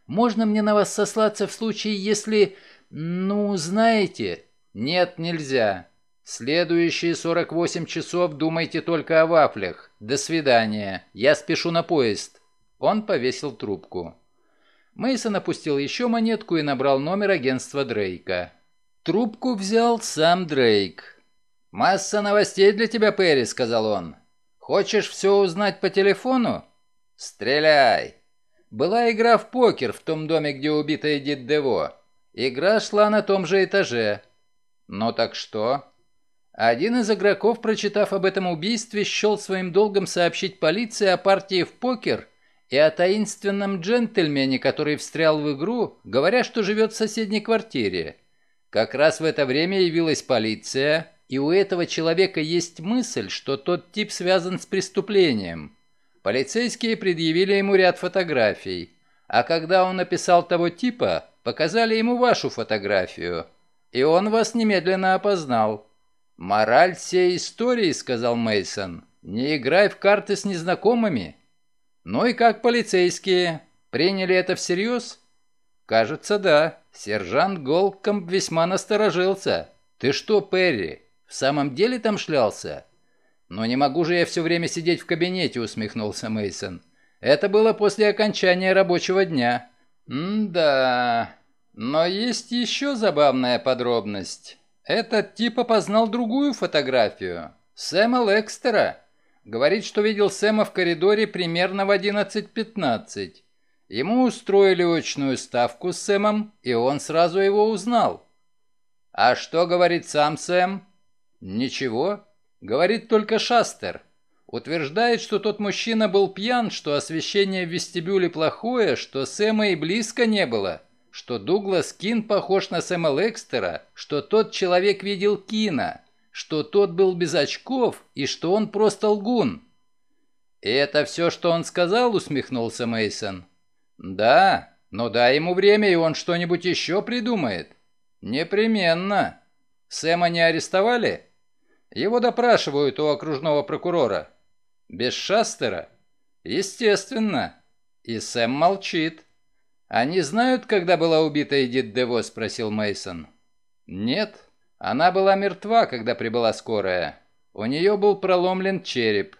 Можно мне на вас сослаться в случае, если... Ну, знаете... Нет, нельзя. Следующие 48 часов думайте только о вафлях. До свидания. Я спешу на поезд. Он повесил трубку. Мейсон опустил еще монетку и набрал номер агентства Дрейка. Трубку взял сам Дрейк. «Масса новостей для тебя, Перри», — сказал он. «Хочешь все узнать по телефону? Стреляй!» Была игра в покер в том доме, где убита Эдит Дево. Игра шла на том же этаже. «Ну так что?» Один из игроков, прочитав об этом убийстве, счел своим долгом сообщить полиции о партии в покер и о таинственном джентльмене, который встрял в игру, говоря, что живет в соседней квартире. Как раз в это время явилась полиция, и у этого человека есть мысль, что тот тип связан с преступлением. Полицейские предъявили ему ряд фотографий. А когда он описал того типа, показали ему вашу фотографию. И он вас немедленно опознал. «Мораль всей истории», — сказал Мейсон. «Не играй в карты с незнакомыми». «Ну и как полицейские? Приняли это всерьез?» «Кажется, да. Сержант Голкомп весьма насторожился. Ты что, Перри, в самом деле там шлялся? Но не могу же я все время сидеть в кабинете, усмехнулся Мейсон. Это было после окончания рабочего дня. М-да. Но есть еще забавная подробность. Этот тип опознал другую фотографию. Сэма Лекстера. Говорит, что видел Сэма в коридоре примерно в 11.15. Ему устроили очную ставку с Сэмом, и он сразу его узнал. А что говорит сам Сэм? «Ничего. Говорит только Шастер. Утверждает, что тот мужчина был пьян, что освещение в вестибюле плохое, что Сэма и близко не было, что Дуглас Кин похож на Сэма Лекстера, что тот человек видел Кина, что тот был без очков и что он просто лгун». «И это все, что он сказал?» — усмехнулся Мейсон. «Да, но дай ему время, и он что-нибудь еще придумает». «Непременно. Сэма не арестовали?» Его допрашивают у окружного прокурора. Без Шастера? Естественно. И Сэм молчит. Они знают, когда была убита Эдит Дево, спросил Мейсон. Нет. Она была мертва, когда прибыла скорая. У нее был проломлен череп.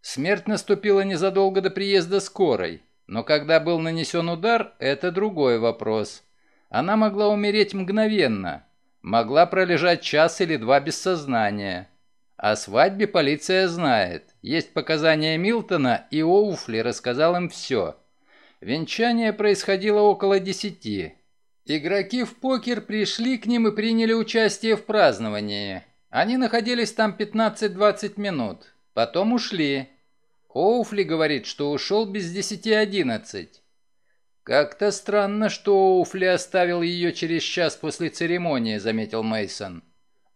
Смерть наступила незадолго до приезда скорой. Но когда был нанесен удар, это другой вопрос. Она могла умереть мгновенно. Могла пролежать час или два без сознания. О свадьбе полиция знает. Есть показания Милтона, и Оуфли рассказал им все. Венчание происходило около десяти. Игроки в покер пришли к ним и приняли участие в праздновании. Они находились там 15-20 минут. Потом ушли. Оуфли говорит, что ушел без десяти одиннадцать. Как-то странно, что Оуфли оставил ее через час после церемонии, заметил Мейсон.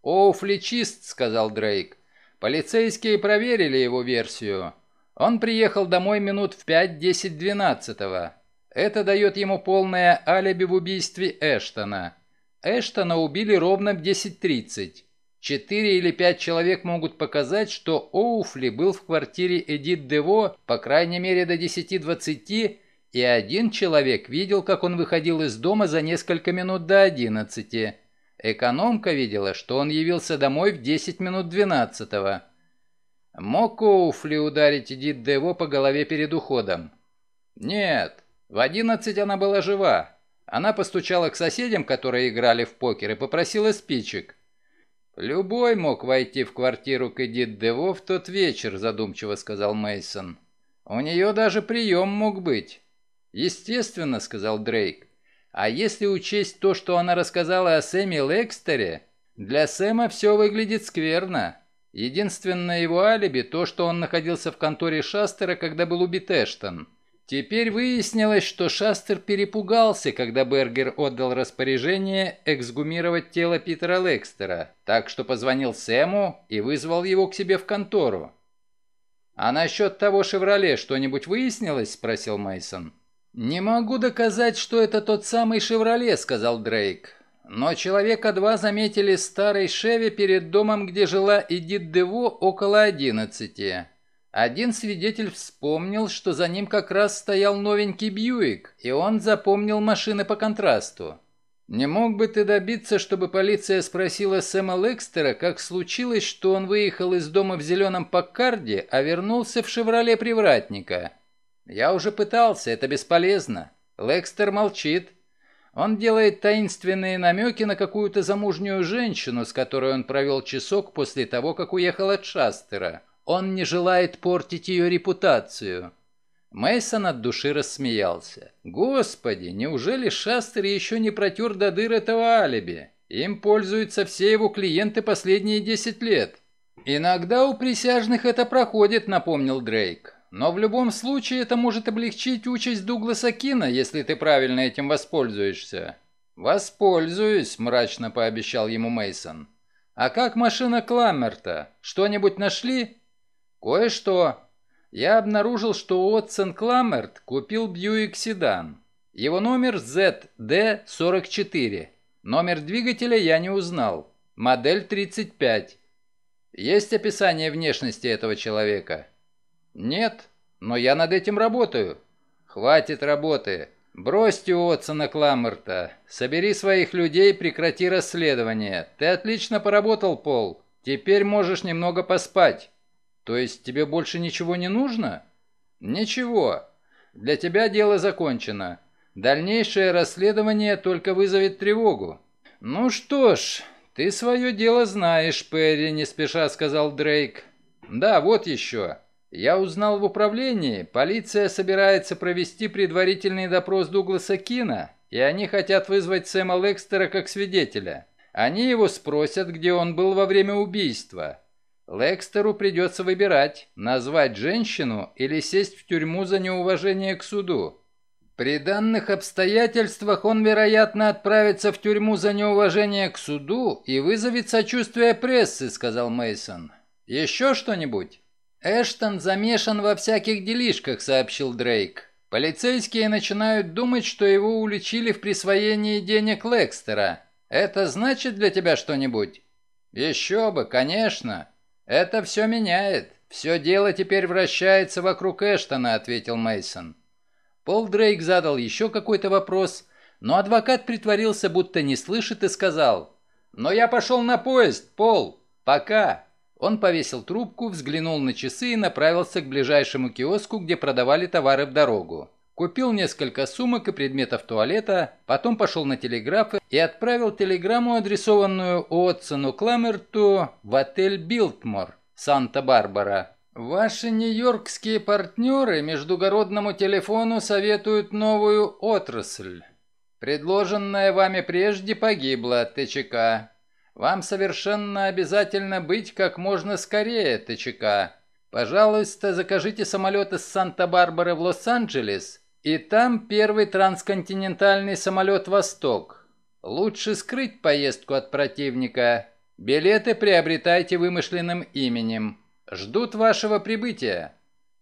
Оуфличист, сказал Дрейк. Полицейские проверили его версию. Он приехал домой минут в 5-10-12. Это дает ему полное алиби в убийстве Эштона. Эштона убили ровно в 10.30. Четыре или пять человек могут показать, что Оуфли был в квартире Эдит Дево по крайней мере до 10.20, и один человек видел, как он выходил из дома за несколько минут до одиннадцати. Экономка видела, что он явился домой в 10 минут 12-го. Мог Коуфли ударить Эдит Дево по голове перед уходом? Нет, в 11 она была жива. Она постучала к соседям, которые играли в покер, и попросила спичек. «Любой мог войти в квартиру к Эдит Дево в тот вечер», – задумчиво сказал мейсон У нее даже прием мог быть. «Естественно», – сказал Дрейк. А если учесть то, что она рассказала о Сэме Лекстере, для Сэма все выглядит скверно. Единственное его алиби – то, что он находился в конторе Шастера, когда был убит Эштон. Теперь выяснилось, что Шастер перепугался, когда Бергер отдал распоряжение эксгумировать тело Питера Лекстера, так что позвонил Сэму и вызвал его к себе в контору. «А насчет того «Шевроле» что-нибудь выяснилось?» – спросил Мейсон. «Не могу доказать, что это тот самый «Шевроле», — сказал Дрейк. «Но человека два заметили старой Шеве перед домом, где жила Эдит Дево, около одиннадцати. Один свидетель вспомнил, что за ним как раз стоял новенький Бьюик, и он запомнил машины по контрасту. Не мог бы ты добиться, чтобы полиция спросила Сэма Лекстера, как случилось, что он выехал из дома в зеленом Паккарде, а вернулся в «Шевроле» привратника?» Я уже пытался, это бесполезно. Лекстер молчит. Он делает таинственные намеки на какую-то замужнюю женщину, с которой он провел часок после того, как уехал от Шастера. Он не желает портить ее репутацию. Мейсон от души рассмеялся. Господи, неужели Шастер еще не протер до дыр этого алиби? Им пользуются все его клиенты последние 10 лет. Иногда у присяжных это проходит, напомнил Дрейк. Но в любом случае это может облегчить участь Дугласа Кина, если ты правильно этим воспользуешься. Воспользуюсь, мрачно пообещал ему Мейсон. А как машина Кламмерта? Что-нибудь нашли? Кое-что. Я обнаружил, что Уотсон Кламмерт купил Бьюик седан. Его номер ZD44. Номер двигателя я не узнал. Модель 35. Есть описание внешности этого человека? «Нет, но я над этим работаю». «Хватит работы. Бросьте Уотсона Кламмерта. Собери своих людей, прекрати расследование. Ты отлично поработал, Пол. Теперь можешь немного поспать». «То есть тебе больше ничего не нужно?» «Ничего. Для тебя дело закончено. Дальнейшее расследование только вызовет тревогу». «Ну что ж, ты свое дело знаешь, Перри», — не спеша сказал Дрейк. «Да, вот еще. Я узнал в управлении, полиция собирается провести предварительный допрос Дугласа Кина, и они хотят вызвать Сэма Лекстера как свидетеля. Они его спросят, где он был во время убийства. Лекстеру придется выбирать, назвать женщину или сесть в тюрьму за неуважение к суду. При данных обстоятельствах он, вероятно, отправится в тюрьму за неуважение к суду и вызовет сочувствие прессы, сказал Мейсон. Еще что-нибудь? «Эштон замешан во всяких делишках», — сообщил Дрейк. «Полицейские начинают думать, что его уличили в присвоении денег Лекстера. Это значит для тебя что-нибудь?» «Еще бы, конечно. Это все меняет. Все дело теперь вращается вокруг Эштона», — ответил Мейсон. Пол Дрейк задал еще какой-то вопрос, но адвокат притворился, будто не слышит и сказал. «Но я пошел на поезд, Пол. Пока». Он повесил трубку, взглянул на часы и направился к ближайшему киоску, где продавали товары в дорогу. Купил несколько сумок и предметов туалета, потом пошел на телеграфы и отправил телеграмму, адресованную Уотсону Кламерту в отель «Билтмор» Санта-Барбара. Ваши нью-йоркские партнеры междугородному телефону советуют новую отрасль. Предложенная вами прежде погибла от ТЧК. Вам совершенно обязательно быть как можно скорее, ТЧК. Пожалуйста, закажите самолет из Санта-Барбары в Лос-Анджелес, и там первый трансконтинентальный самолет «Восток». Лучше скрыть поездку от противника. Билеты приобретайте вымышленным именем. Ждут вашего прибытия.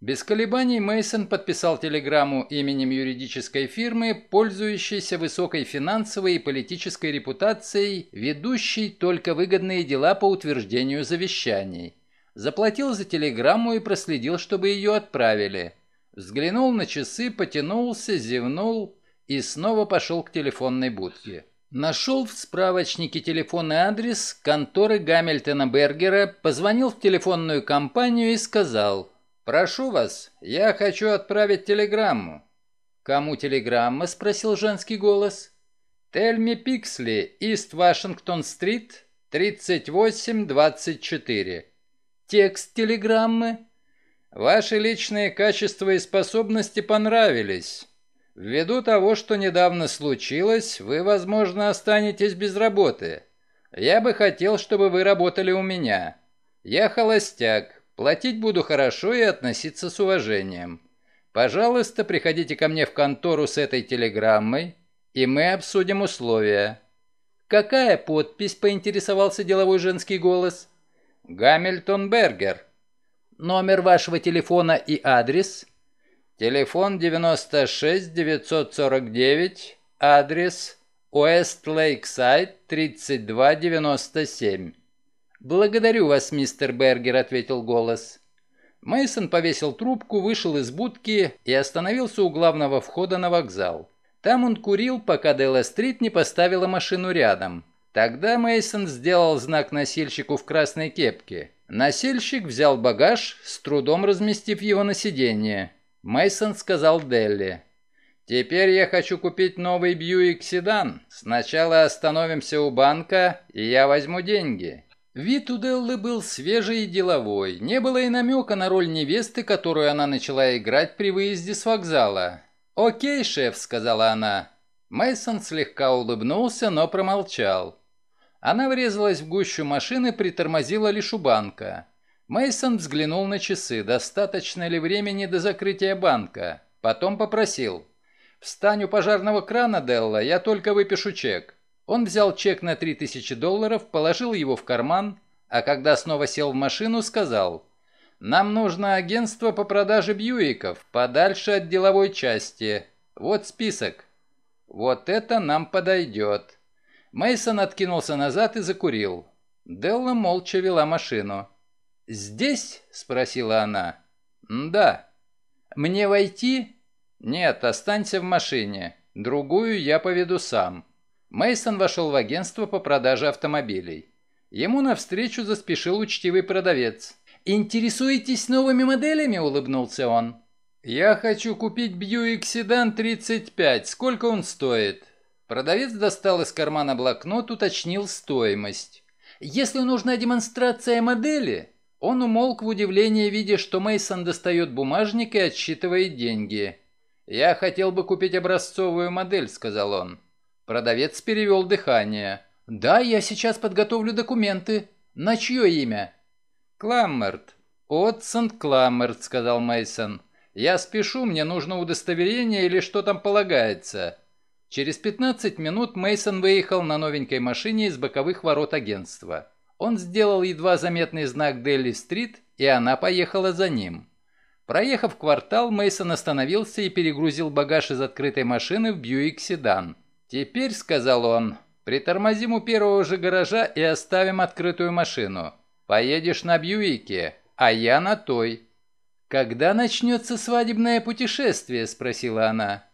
Без колебаний Мейсон подписал телеграмму именем юридической фирмы, пользующейся высокой финансовой и политической репутацией, ведущей только выгодные дела по утверждению завещаний. Заплатил за телеграмму и проследил, чтобы ее отправили. Взглянул на часы, потянулся, зевнул и снова пошел к телефонной будке. Нашел в справочнике телефонный адрес конторы Гамильтона Бергера, позвонил в телефонную компанию и сказал – Прошу вас, я хочу отправить телеграмму». «Кому телеграмма?» – спросил женский голос. «Тельми Пиксли, Ист Вашингтон-стрит, 3824». «Текст телеграммы?» «Ваши личные качества и способности понравились. Ввиду того, что недавно случилось, вы, возможно, останетесь без работы. Я бы хотел, чтобы вы работали у меня. Я холостяк, Платить буду хорошо и относиться с уважением. Пожалуйста, приходите ко мне в контору с этой телеграммой, и мы обсудим условия». «Какая подпись?» – поинтересовался деловой женский голос. «Гамильтон Бергер». «Номер вашего телефона и адрес?» «Телефон 96-949, адрес Уэст Лейксайд 3297». Благодарю вас, мистер Бергер, ответил голос. Мейсон повесил трубку, вышел из будки и остановился у главного входа на вокзал. Там он курил, пока Делла Стрит не поставила машину рядом. Тогда Мейсон сделал знак носильщику в красной кепке. Носильщик взял багаж, с трудом разместив его на сиденье. Мейсон сказал Делли: "Теперь я хочу купить новый Бьюик седан. Сначала остановимся у банка, и я возьму деньги. Вид у Деллы был свежий и деловой. Не было и намека на роль невесты, которую она начала играть при выезде с вокзала. «Окей, шеф», — сказала она. Мейсон слегка улыбнулся, но промолчал. Она врезалась в гущу машины, притормозила лишь у банка. Мейсон взглянул на часы, достаточно ли времени до закрытия банка. Потом попросил. «Встань у пожарного крана, Делла, я только выпишу чек». Он взял чек на 3000 долларов, положил его в карман, а когда снова сел в машину, сказал, «Нам нужно агентство по продаже Бьюиков, подальше от деловой части. Вот список». «Вот это нам подойдет». Мейсон откинулся назад и закурил. Делла молча вела машину. «Здесь?» – спросила она. «Да». «Мне войти?» «Нет, останься в машине. Другую я поведу сам». Мейсон вошел в агентство по продаже автомобилей. Ему навстречу заспешил учтивый продавец. «Интересуетесь новыми моделями?» – улыбнулся он. «Я хочу купить Бьюик Седан 35. Сколько он стоит?» Продавец достал из кармана блокнот, уточнил стоимость. «Если нужна демонстрация модели...» Он умолк в удивлении, видя, что Мейсон достает бумажник и отсчитывает деньги. «Я хотел бы купить образцовую модель», — сказал он. Продавец перевел дыхание. «Да, я сейчас подготовлю документы. На чье имя?» «Кламмерт». «Отсон Кламмерт», — сказал Мейсон. «Я спешу, мне нужно удостоверение или что там полагается». Через 15 минут Мейсон выехал на новенькой машине из боковых ворот агентства. Он сделал едва заметный знак дели стрит и она поехала за ним. Проехав квартал, Мейсон остановился и перегрузил багаж из открытой машины в Бьюик-седан. «Теперь», — сказал он, — «притормозим у первого же гаража и оставим открытую машину. Поедешь на Бьюике, а я на той». «Когда начнется свадебное путешествие?» — спросила она.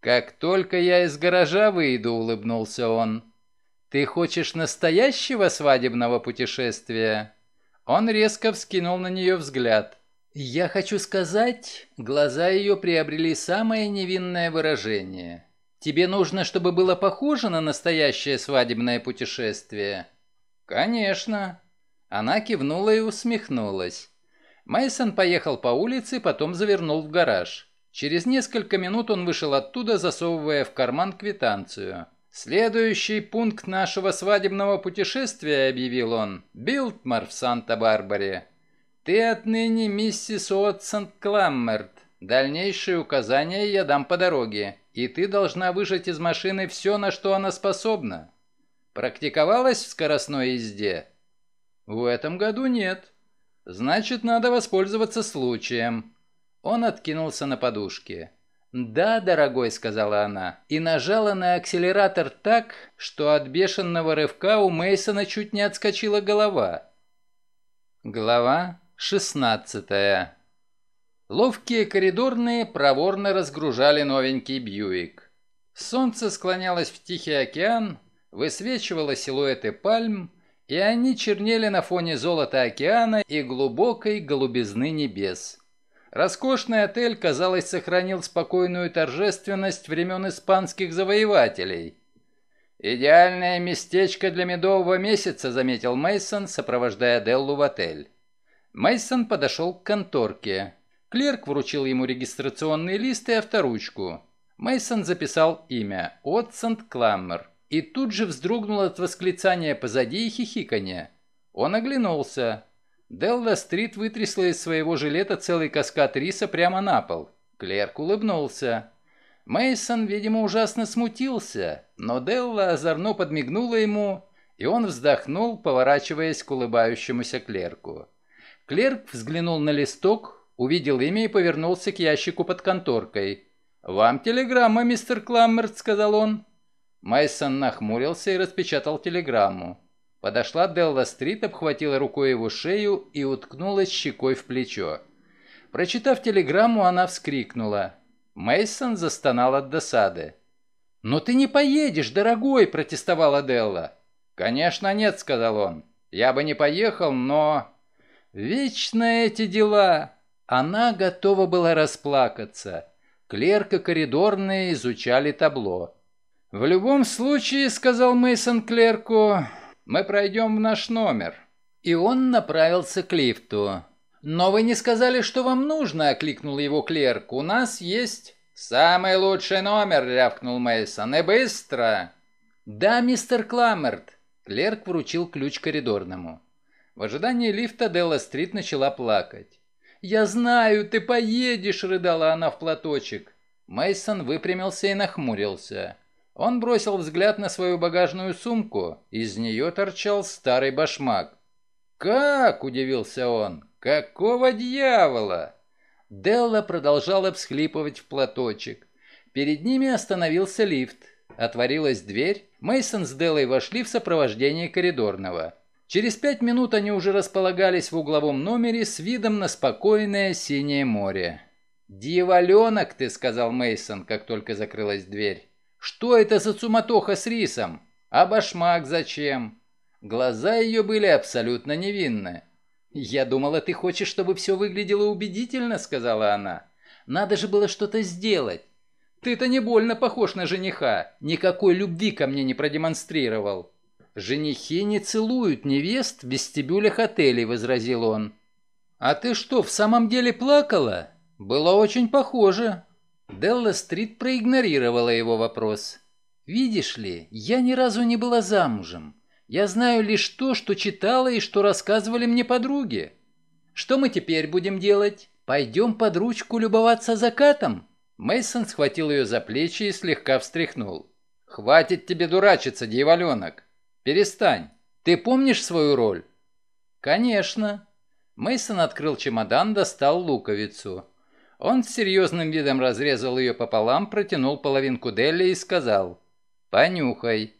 «Как только я из гаража выйду», — улыбнулся он. «Ты хочешь настоящего свадебного путешествия?» Он резко вскинул на нее взгляд. «Я хочу сказать...» Глаза ее приобрели самое невинное выражение. Тебе нужно, чтобы было похоже на настоящее свадебное путешествие?» «Конечно». Она кивнула и усмехнулась. Мейсон поехал по улице, потом завернул в гараж. Через несколько минут он вышел оттуда, засовывая в карман квитанцию. «Следующий пункт нашего свадебного путешествия», — объявил он, — «Билтмар в Санта-Барбаре». «Ты отныне миссис Уотсон Кламмерт. Дальнейшие указания я дам по дороге и ты должна выжать из машины все, на что она способна. Практиковалась в скоростной езде? В этом году нет. Значит, надо воспользоваться случаем. Он откинулся на подушке. «Да, дорогой», — сказала она, и нажала на акселератор так, что от бешеного рывка у Мейсона чуть не отскочила голова. Глава шестнадцатая Ловкие коридорные проворно разгружали новенький Бьюик. Солнце склонялось в Тихий океан, высвечивало силуэты пальм, и они чернели на фоне золота океана и глубокой голубизны небес. Роскошный отель, казалось, сохранил спокойную торжественность времен испанских завоевателей. «Идеальное местечко для медового месяца», — заметил Мейсон, сопровождая Деллу в отель. Мейсон подошел к конторке. Клерк вручил ему регистрационный лист и авторучку. Мейсон записал имя – Отсент Кламмер, и тут же вздрогнул от восклицания позади и хихиканья. Он оглянулся. Делла Стрит вытрясла из своего жилета целый каскад риса прямо на пол. Клерк улыбнулся. Мейсон, видимо, ужасно смутился, но Делла озорно подмигнула ему, и он вздохнул, поворачиваясь к улыбающемуся клерку. Клерк взглянул на листок, Увидел имя и повернулся к ящику под конторкой. «Вам телеграмма, мистер Кламмерт», — сказал он. Майсон нахмурился и распечатал телеграмму. Подошла Делла Стрит, обхватила рукой его шею и уткнулась щекой в плечо. Прочитав телеграмму, она вскрикнула. Мейсон застонал от досады. «Но ты не поедешь, дорогой!» – протестовала Делла. «Конечно нет», – сказал он. «Я бы не поехал, но...» «Вечно эти дела! Она готова была расплакаться. Клерка коридорные изучали табло. «В любом случае», — сказал Мейсон клерку, — «мы пройдем в наш номер». И он направился к лифту. «Но вы не сказали, что вам нужно», — окликнул его клерк. «У нас есть...» «Самый лучший номер», — рявкнул Мейсон. «И быстро!» «Да, мистер Кламерт», — клерк вручил ключ коридорному. В ожидании лифта Делла Стрит начала плакать. «Я знаю, ты поедешь!» — рыдала она в платочек. Мейсон выпрямился и нахмурился. Он бросил взгляд на свою багажную сумку. Из нее торчал старый башмак. «Как?» — удивился он. «Какого дьявола?» Делла продолжала всхлипывать в платочек. Перед ними остановился лифт. Отворилась дверь. Мейсон с Деллой вошли в сопровождении коридорного. Через пять минут они уже располагались в угловом номере с видом на спокойное синее море. «Дьяволенок ты», — сказал Мейсон, как только закрылась дверь. «Что это за суматоха с рисом? А башмак зачем?» Глаза ее были абсолютно невинны. «Я думала, ты хочешь, чтобы все выглядело убедительно», — сказала она. «Надо же было что-то сделать. Ты-то не больно похож на жениха. Никакой любви ко мне не продемонстрировал». «Женихи не целуют невест в вестибюлях отелей», — возразил он. «А ты что, в самом деле плакала?» «Было очень похоже». Делла-стрит проигнорировала его вопрос. «Видишь ли, я ни разу не была замужем. Я знаю лишь то, что читала и что рассказывали мне подруги. Что мы теперь будем делать? Пойдем под ручку любоваться закатом?» Мейсон схватил ее за плечи и слегка встряхнул. «Хватит тебе дурачиться, дьяволенок. Перестань. Ты помнишь свою роль? Конечно. Мейсон открыл чемодан, достал луковицу. Он с серьезным видом разрезал ее пополам, протянул половинку Делли и сказал «Понюхай».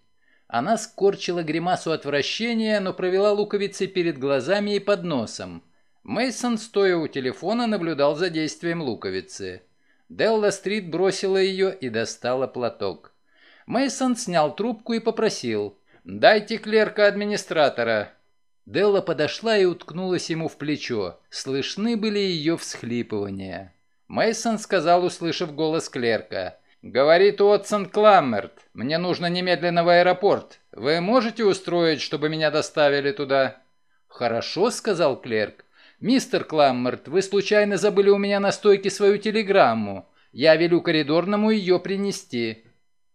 Она скорчила гримасу отвращения, но провела луковицы перед глазами и под носом. Мейсон, стоя у телефона, наблюдал за действием луковицы. Делла Стрит бросила ее и достала платок. Мейсон снял трубку и попросил «Дайте клерка администратора». Делла подошла и уткнулась ему в плечо. Слышны были ее всхлипывания. Мейсон сказал, услышав голос клерка. «Говорит Уотсон Кламмерт, мне нужно немедленно в аэропорт. Вы можете устроить, чтобы меня доставили туда?» «Хорошо», — сказал клерк. «Мистер Кламмерт, вы случайно забыли у меня на стойке свою телеграмму. Я велю коридорному ее принести».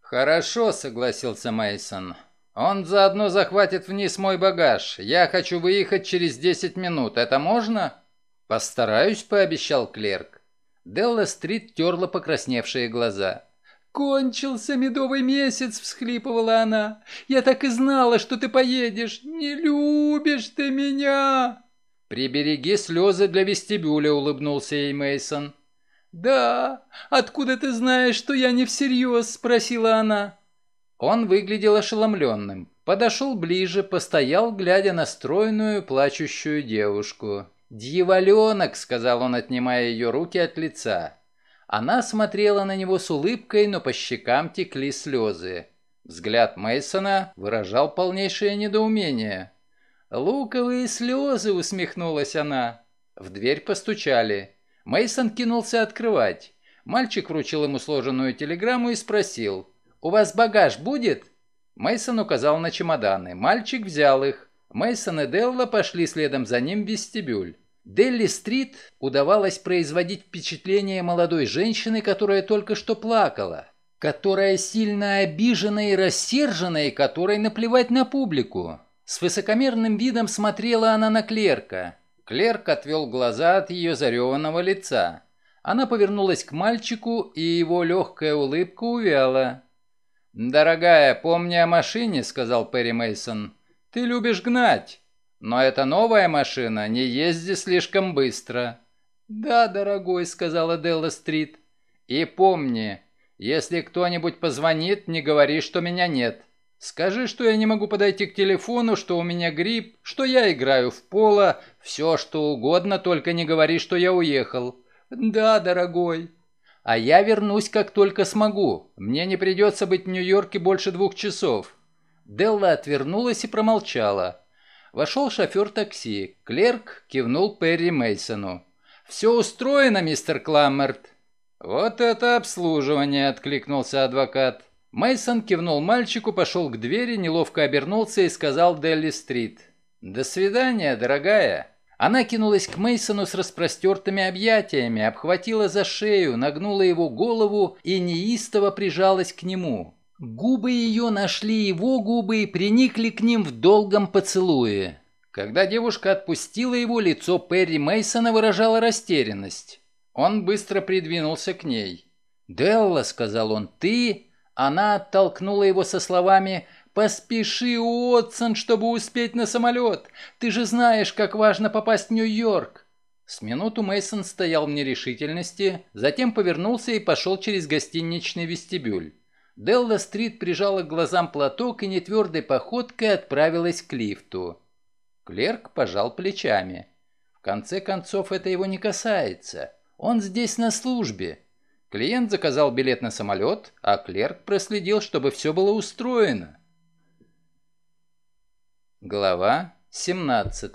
«Хорошо», — согласился Мейсон. Он заодно захватит вниз мой багаж. Я хочу выехать через 10 минут. Это можно? Постараюсь, пообещал клерк. Делла Стрит терла покрасневшие глаза. «Кончился медовый месяц!» — всхлипывала она. «Я так и знала, что ты поедешь! Не любишь ты меня!» «Прибереги слезы для вестибюля», — улыбнулся ей Мейсон. «Да, откуда ты знаешь, что я не всерьез?» — спросила она. Он выглядел ошеломленным, подошел ближе, постоял, глядя на стройную, плачущую девушку. «Дьяволенок!» — сказал он, отнимая ее руки от лица. Она смотрела на него с улыбкой, но по щекам текли слезы. Взгляд Мейсона выражал полнейшее недоумение. «Луковые слезы!» — усмехнулась она. В дверь постучали. Мейсон кинулся открывать. Мальчик вручил ему сложенную телеграмму и спросил. У вас багаж будет?» Мейсон указал на чемоданы. Мальчик взял их. Мейсон и Делла пошли следом за ним в вестибюль. Делли-стрит удавалось производить впечатление молодой женщины, которая только что плакала, которая сильно обижена и рассержена, и которой наплевать на публику. С высокомерным видом смотрела она на клерка. Клерк отвел глаза от ее зареванного лица. Она повернулась к мальчику, и его легкая улыбка увяла. Дорогая, помни о машине, сказал Перри Мейсон. Ты любишь гнать, но эта новая машина, не езди слишком быстро. Да, дорогой, сказала Делла Стрит. И помни, если кто-нибудь позвонит, не говори, что меня нет. Скажи, что я не могу подойти к телефону, что у меня грипп, что я играю в поло, все что угодно, только не говори, что я уехал. Да, дорогой. А я вернусь, как только смогу. Мне не придется быть в Нью-Йорке больше двух часов». Делла отвернулась и промолчала. Вошел шофер такси. Клерк кивнул Перри Мейсону. «Все устроено, мистер Кламмерт». «Вот это обслуживание!» – откликнулся адвокат. Мейсон кивнул мальчику, пошел к двери, неловко обернулся и сказал Делли Стрит. «До свидания, дорогая!» Она кинулась к Мейсону с распростертыми объятиями, обхватила за шею, нагнула его голову и неистово прижалась к нему. Губы ее нашли его губы и приникли к ним в долгом поцелуе. Когда девушка отпустила его, лицо Перри Мейсона выражало растерянность. Он быстро придвинулся к ней. «Делла», — сказал он, — «ты...» Она оттолкнула его со словами «Делла». Поспеши, Уотсон, чтобы успеть на самолет. Ты же знаешь, как важно попасть в Нью-Йорк. С минуту Мейсон стоял в нерешительности, затем повернулся и пошел через гостиничный вестибюль. Делла Стрит прижала к глазам платок и нетвердой походкой отправилась к лифту. Клерк пожал плечами. В конце концов, это его не касается. Он здесь на службе. Клиент заказал билет на самолет, а клерк проследил, чтобы все было устроено. Глава 17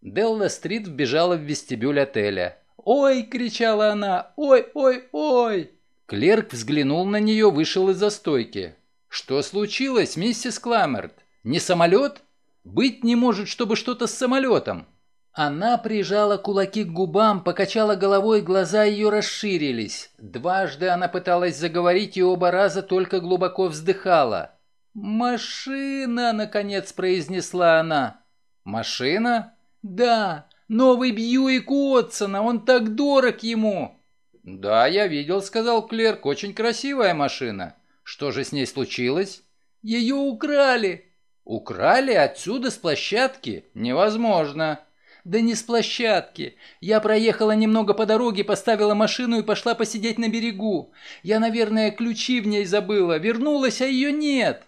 Делла-стрит вбежала в вестибюль отеля. «Ой!» — кричала она. «Ой, ой, ой!» Клерк взглянул на нее, вышел из-за стойки. «Что случилось, миссис Кламерт? Не самолет? Быть не может, чтобы что-то с самолетом!» Она прижала кулаки к губам, покачала головой, глаза ее расширились. Дважды она пыталась заговорить и оба раза только глубоко вздыхала. «Машина!» — наконец произнесла она. «Машина?» «Да, новый Бьюик Уотсона, он так дорог ему!» «Да, я видел», — сказал клерк, — «очень красивая машина. Что же с ней случилось?» «Ее украли!» «Украли отсюда, с площадки? Невозможно!» «Да не с площадки. Я проехала немного по дороге, поставила машину и пошла посидеть на берегу. Я, наверное, ключи в ней забыла. Вернулась, а ее нет!»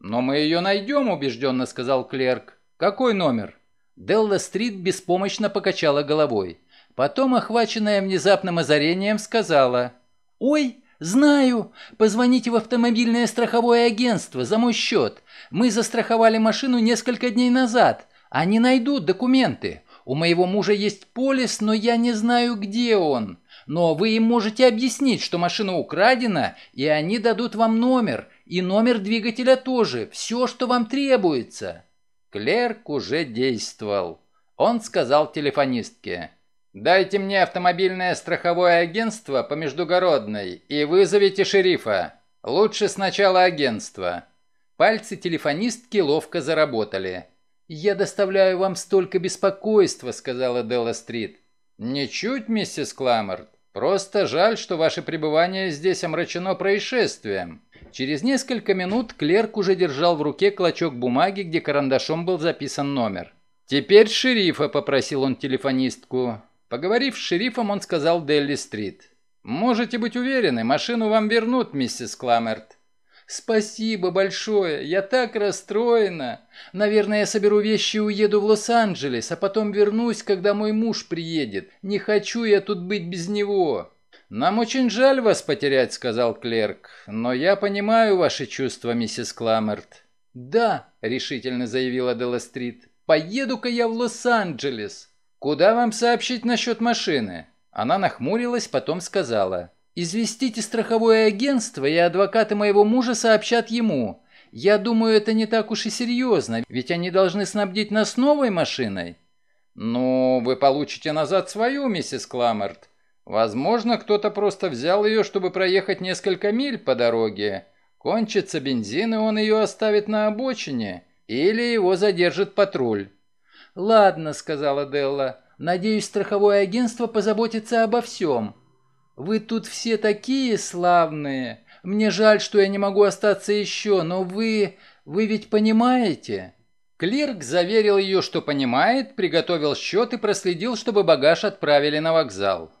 «Но мы ее найдем», — убежденно сказал клерк. «Какой номер?» Делла Стрит беспомощно покачала головой. Потом, охваченная внезапным озарением, сказала. «Ой, знаю! Позвоните в автомобильное страховое агентство за мой счет. Мы застраховали машину несколько дней назад. Они найдут документы. У моего мужа есть полис, но я не знаю, где он. Но вы им можете объяснить, что машина украдена, и они дадут вам номер, и номер двигателя тоже. Все, что вам требуется». Клерк уже действовал. Он сказал телефонистке. «Дайте мне автомобильное страховое агентство по Междугородной и вызовите шерифа. Лучше сначала агентство». Пальцы телефонистки ловко заработали. «Я доставляю вам столько беспокойства», — сказала Делла Стрит. «Ничуть, миссис Кламарт. Просто жаль, что ваше пребывание здесь омрачено происшествием». Через несколько минут клерк уже держал в руке клочок бумаги, где карандашом был записан номер. «Теперь шерифа», — попросил он телефонистку. Поговорив с шерифом, он сказал Делли-стрит. «Можете быть уверены, машину вам вернут, миссис Кламерт». «Спасибо большое, я так расстроена. Наверное, я соберу вещи и уеду в Лос-Анджелес, а потом вернусь, когда мой муж приедет. Не хочу я тут быть без него». «Нам очень жаль вас потерять», — сказал клерк, — «но я понимаю ваши чувства, миссис Кламерт». «Да», — решительно заявила Делла-стрит, — «поеду-ка я в Лос-Анджелес». «Куда вам сообщить насчет машины?» Она нахмурилась, потом сказала. «Известите страховое агентство, и адвокаты моего мужа сообщат ему. Я думаю, это не так уж и серьезно, ведь они должны снабдить нас новой машиной». «Ну, вы получите назад свою, миссис Кламерт. Возможно, кто-то просто взял ее, чтобы проехать несколько миль по дороге. Кончится бензин, и он ее оставит на обочине. Или его задержит патруль. «Ладно», — сказала Делла. «Надеюсь, страховое агентство позаботится обо всем. Вы тут все такие славные. Мне жаль, что я не могу остаться еще, но вы... Вы ведь понимаете?» Клирк заверил ее, что понимает, приготовил счет и проследил, чтобы багаж отправили на вокзал.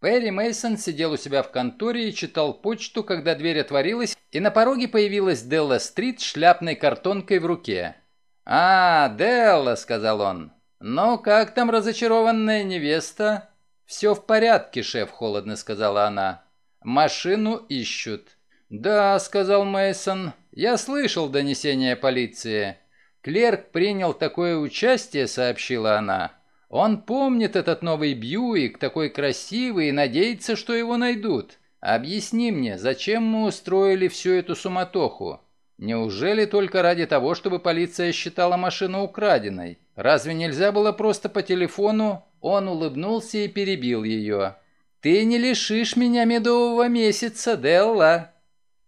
Перри Мейсон сидел у себя в конторе и читал почту, когда дверь отворилась, и на пороге появилась Делла Стрит с шляпной картонкой в руке. «А, Делла», — сказал он. «Ну, как там разочарованная невеста?» «Все в порядке, шеф», — холодно сказала она. «Машину ищут». «Да», — сказал Мейсон. «Я слышал донесение полиции». «Клерк принял такое участие», — сообщила она, он помнит этот новый Бьюик, такой красивый, и надеется, что его найдут. Объясни мне, зачем мы устроили всю эту суматоху? Неужели только ради того, чтобы полиция считала машину украденной? Разве нельзя было просто по телефону? Он улыбнулся и перебил ее. «Ты не лишишь меня медового месяца, Делла!»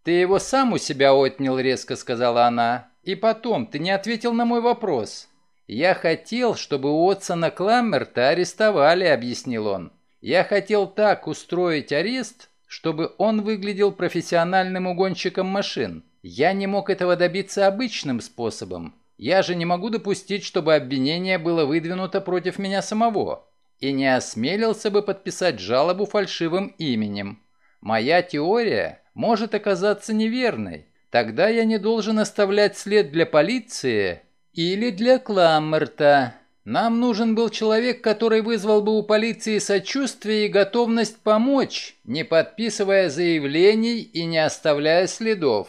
«Ты его сам у себя отнял», — резко сказала она. «И потом, ты не ответил на мой вопрос. «Я хотел, чтобы Уотсона Кламмерта арестовали», — объяснил он. «Я хотел так устроить арест, чтобы он выглядел профессиональным угонщиком машин. Я не мог этого добиться обычным способом. Я же не могу допустить, чтобы обвинение было выдвинуто против меня самого. И не осмелился бы подписать жалобу фальшивым именем. Моя теория может оказаться неверной. Тогда я не должен оставлять след для полиции, или для Кламмерта. Нам нужен был человек, который вызвал бы у полиции сочувствие и готовность помочь, не подписывая заявлений и не оставляя следов.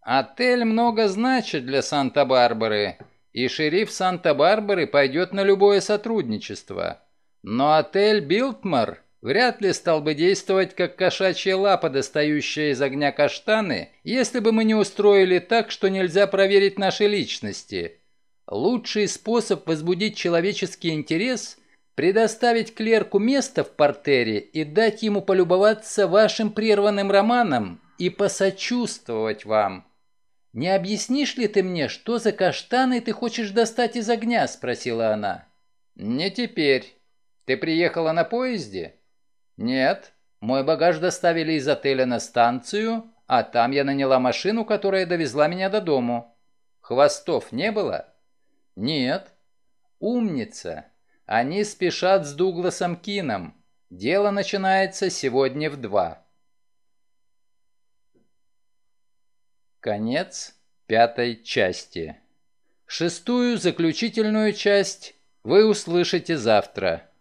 Отель много значит для Санта-Барбары, и шериф Санта-Барбары пойдет на любое сотрудничество. Но отель Билтмар вряд ли стал бы действовать как кошачья лапа, достающая из огня каштаны, если бы мы не устроили так, что нельзя проверить наши личности. Лучший способ возбудить человеческий интерес – предоставить клерку место в портере и дать ему полюбоваться вашим прерванным романом и посочувствовать вам. «Не объяснишь ли ты мне, что за каштаны ты хочешь достать из огня?» – спросила она. «Не теперь. Ты приехала на поезде?» «Нет. Мой багаж доставили из отеля на станцию, а там я наняла машину, которая довезла меня до дому. Хвостов не было?» «Нет». «Умница. Они спешат с Дугласом Кином. Дело начинается сегодня в два». Конец пятой части. Шестую заключительную часть вы услышите завтра.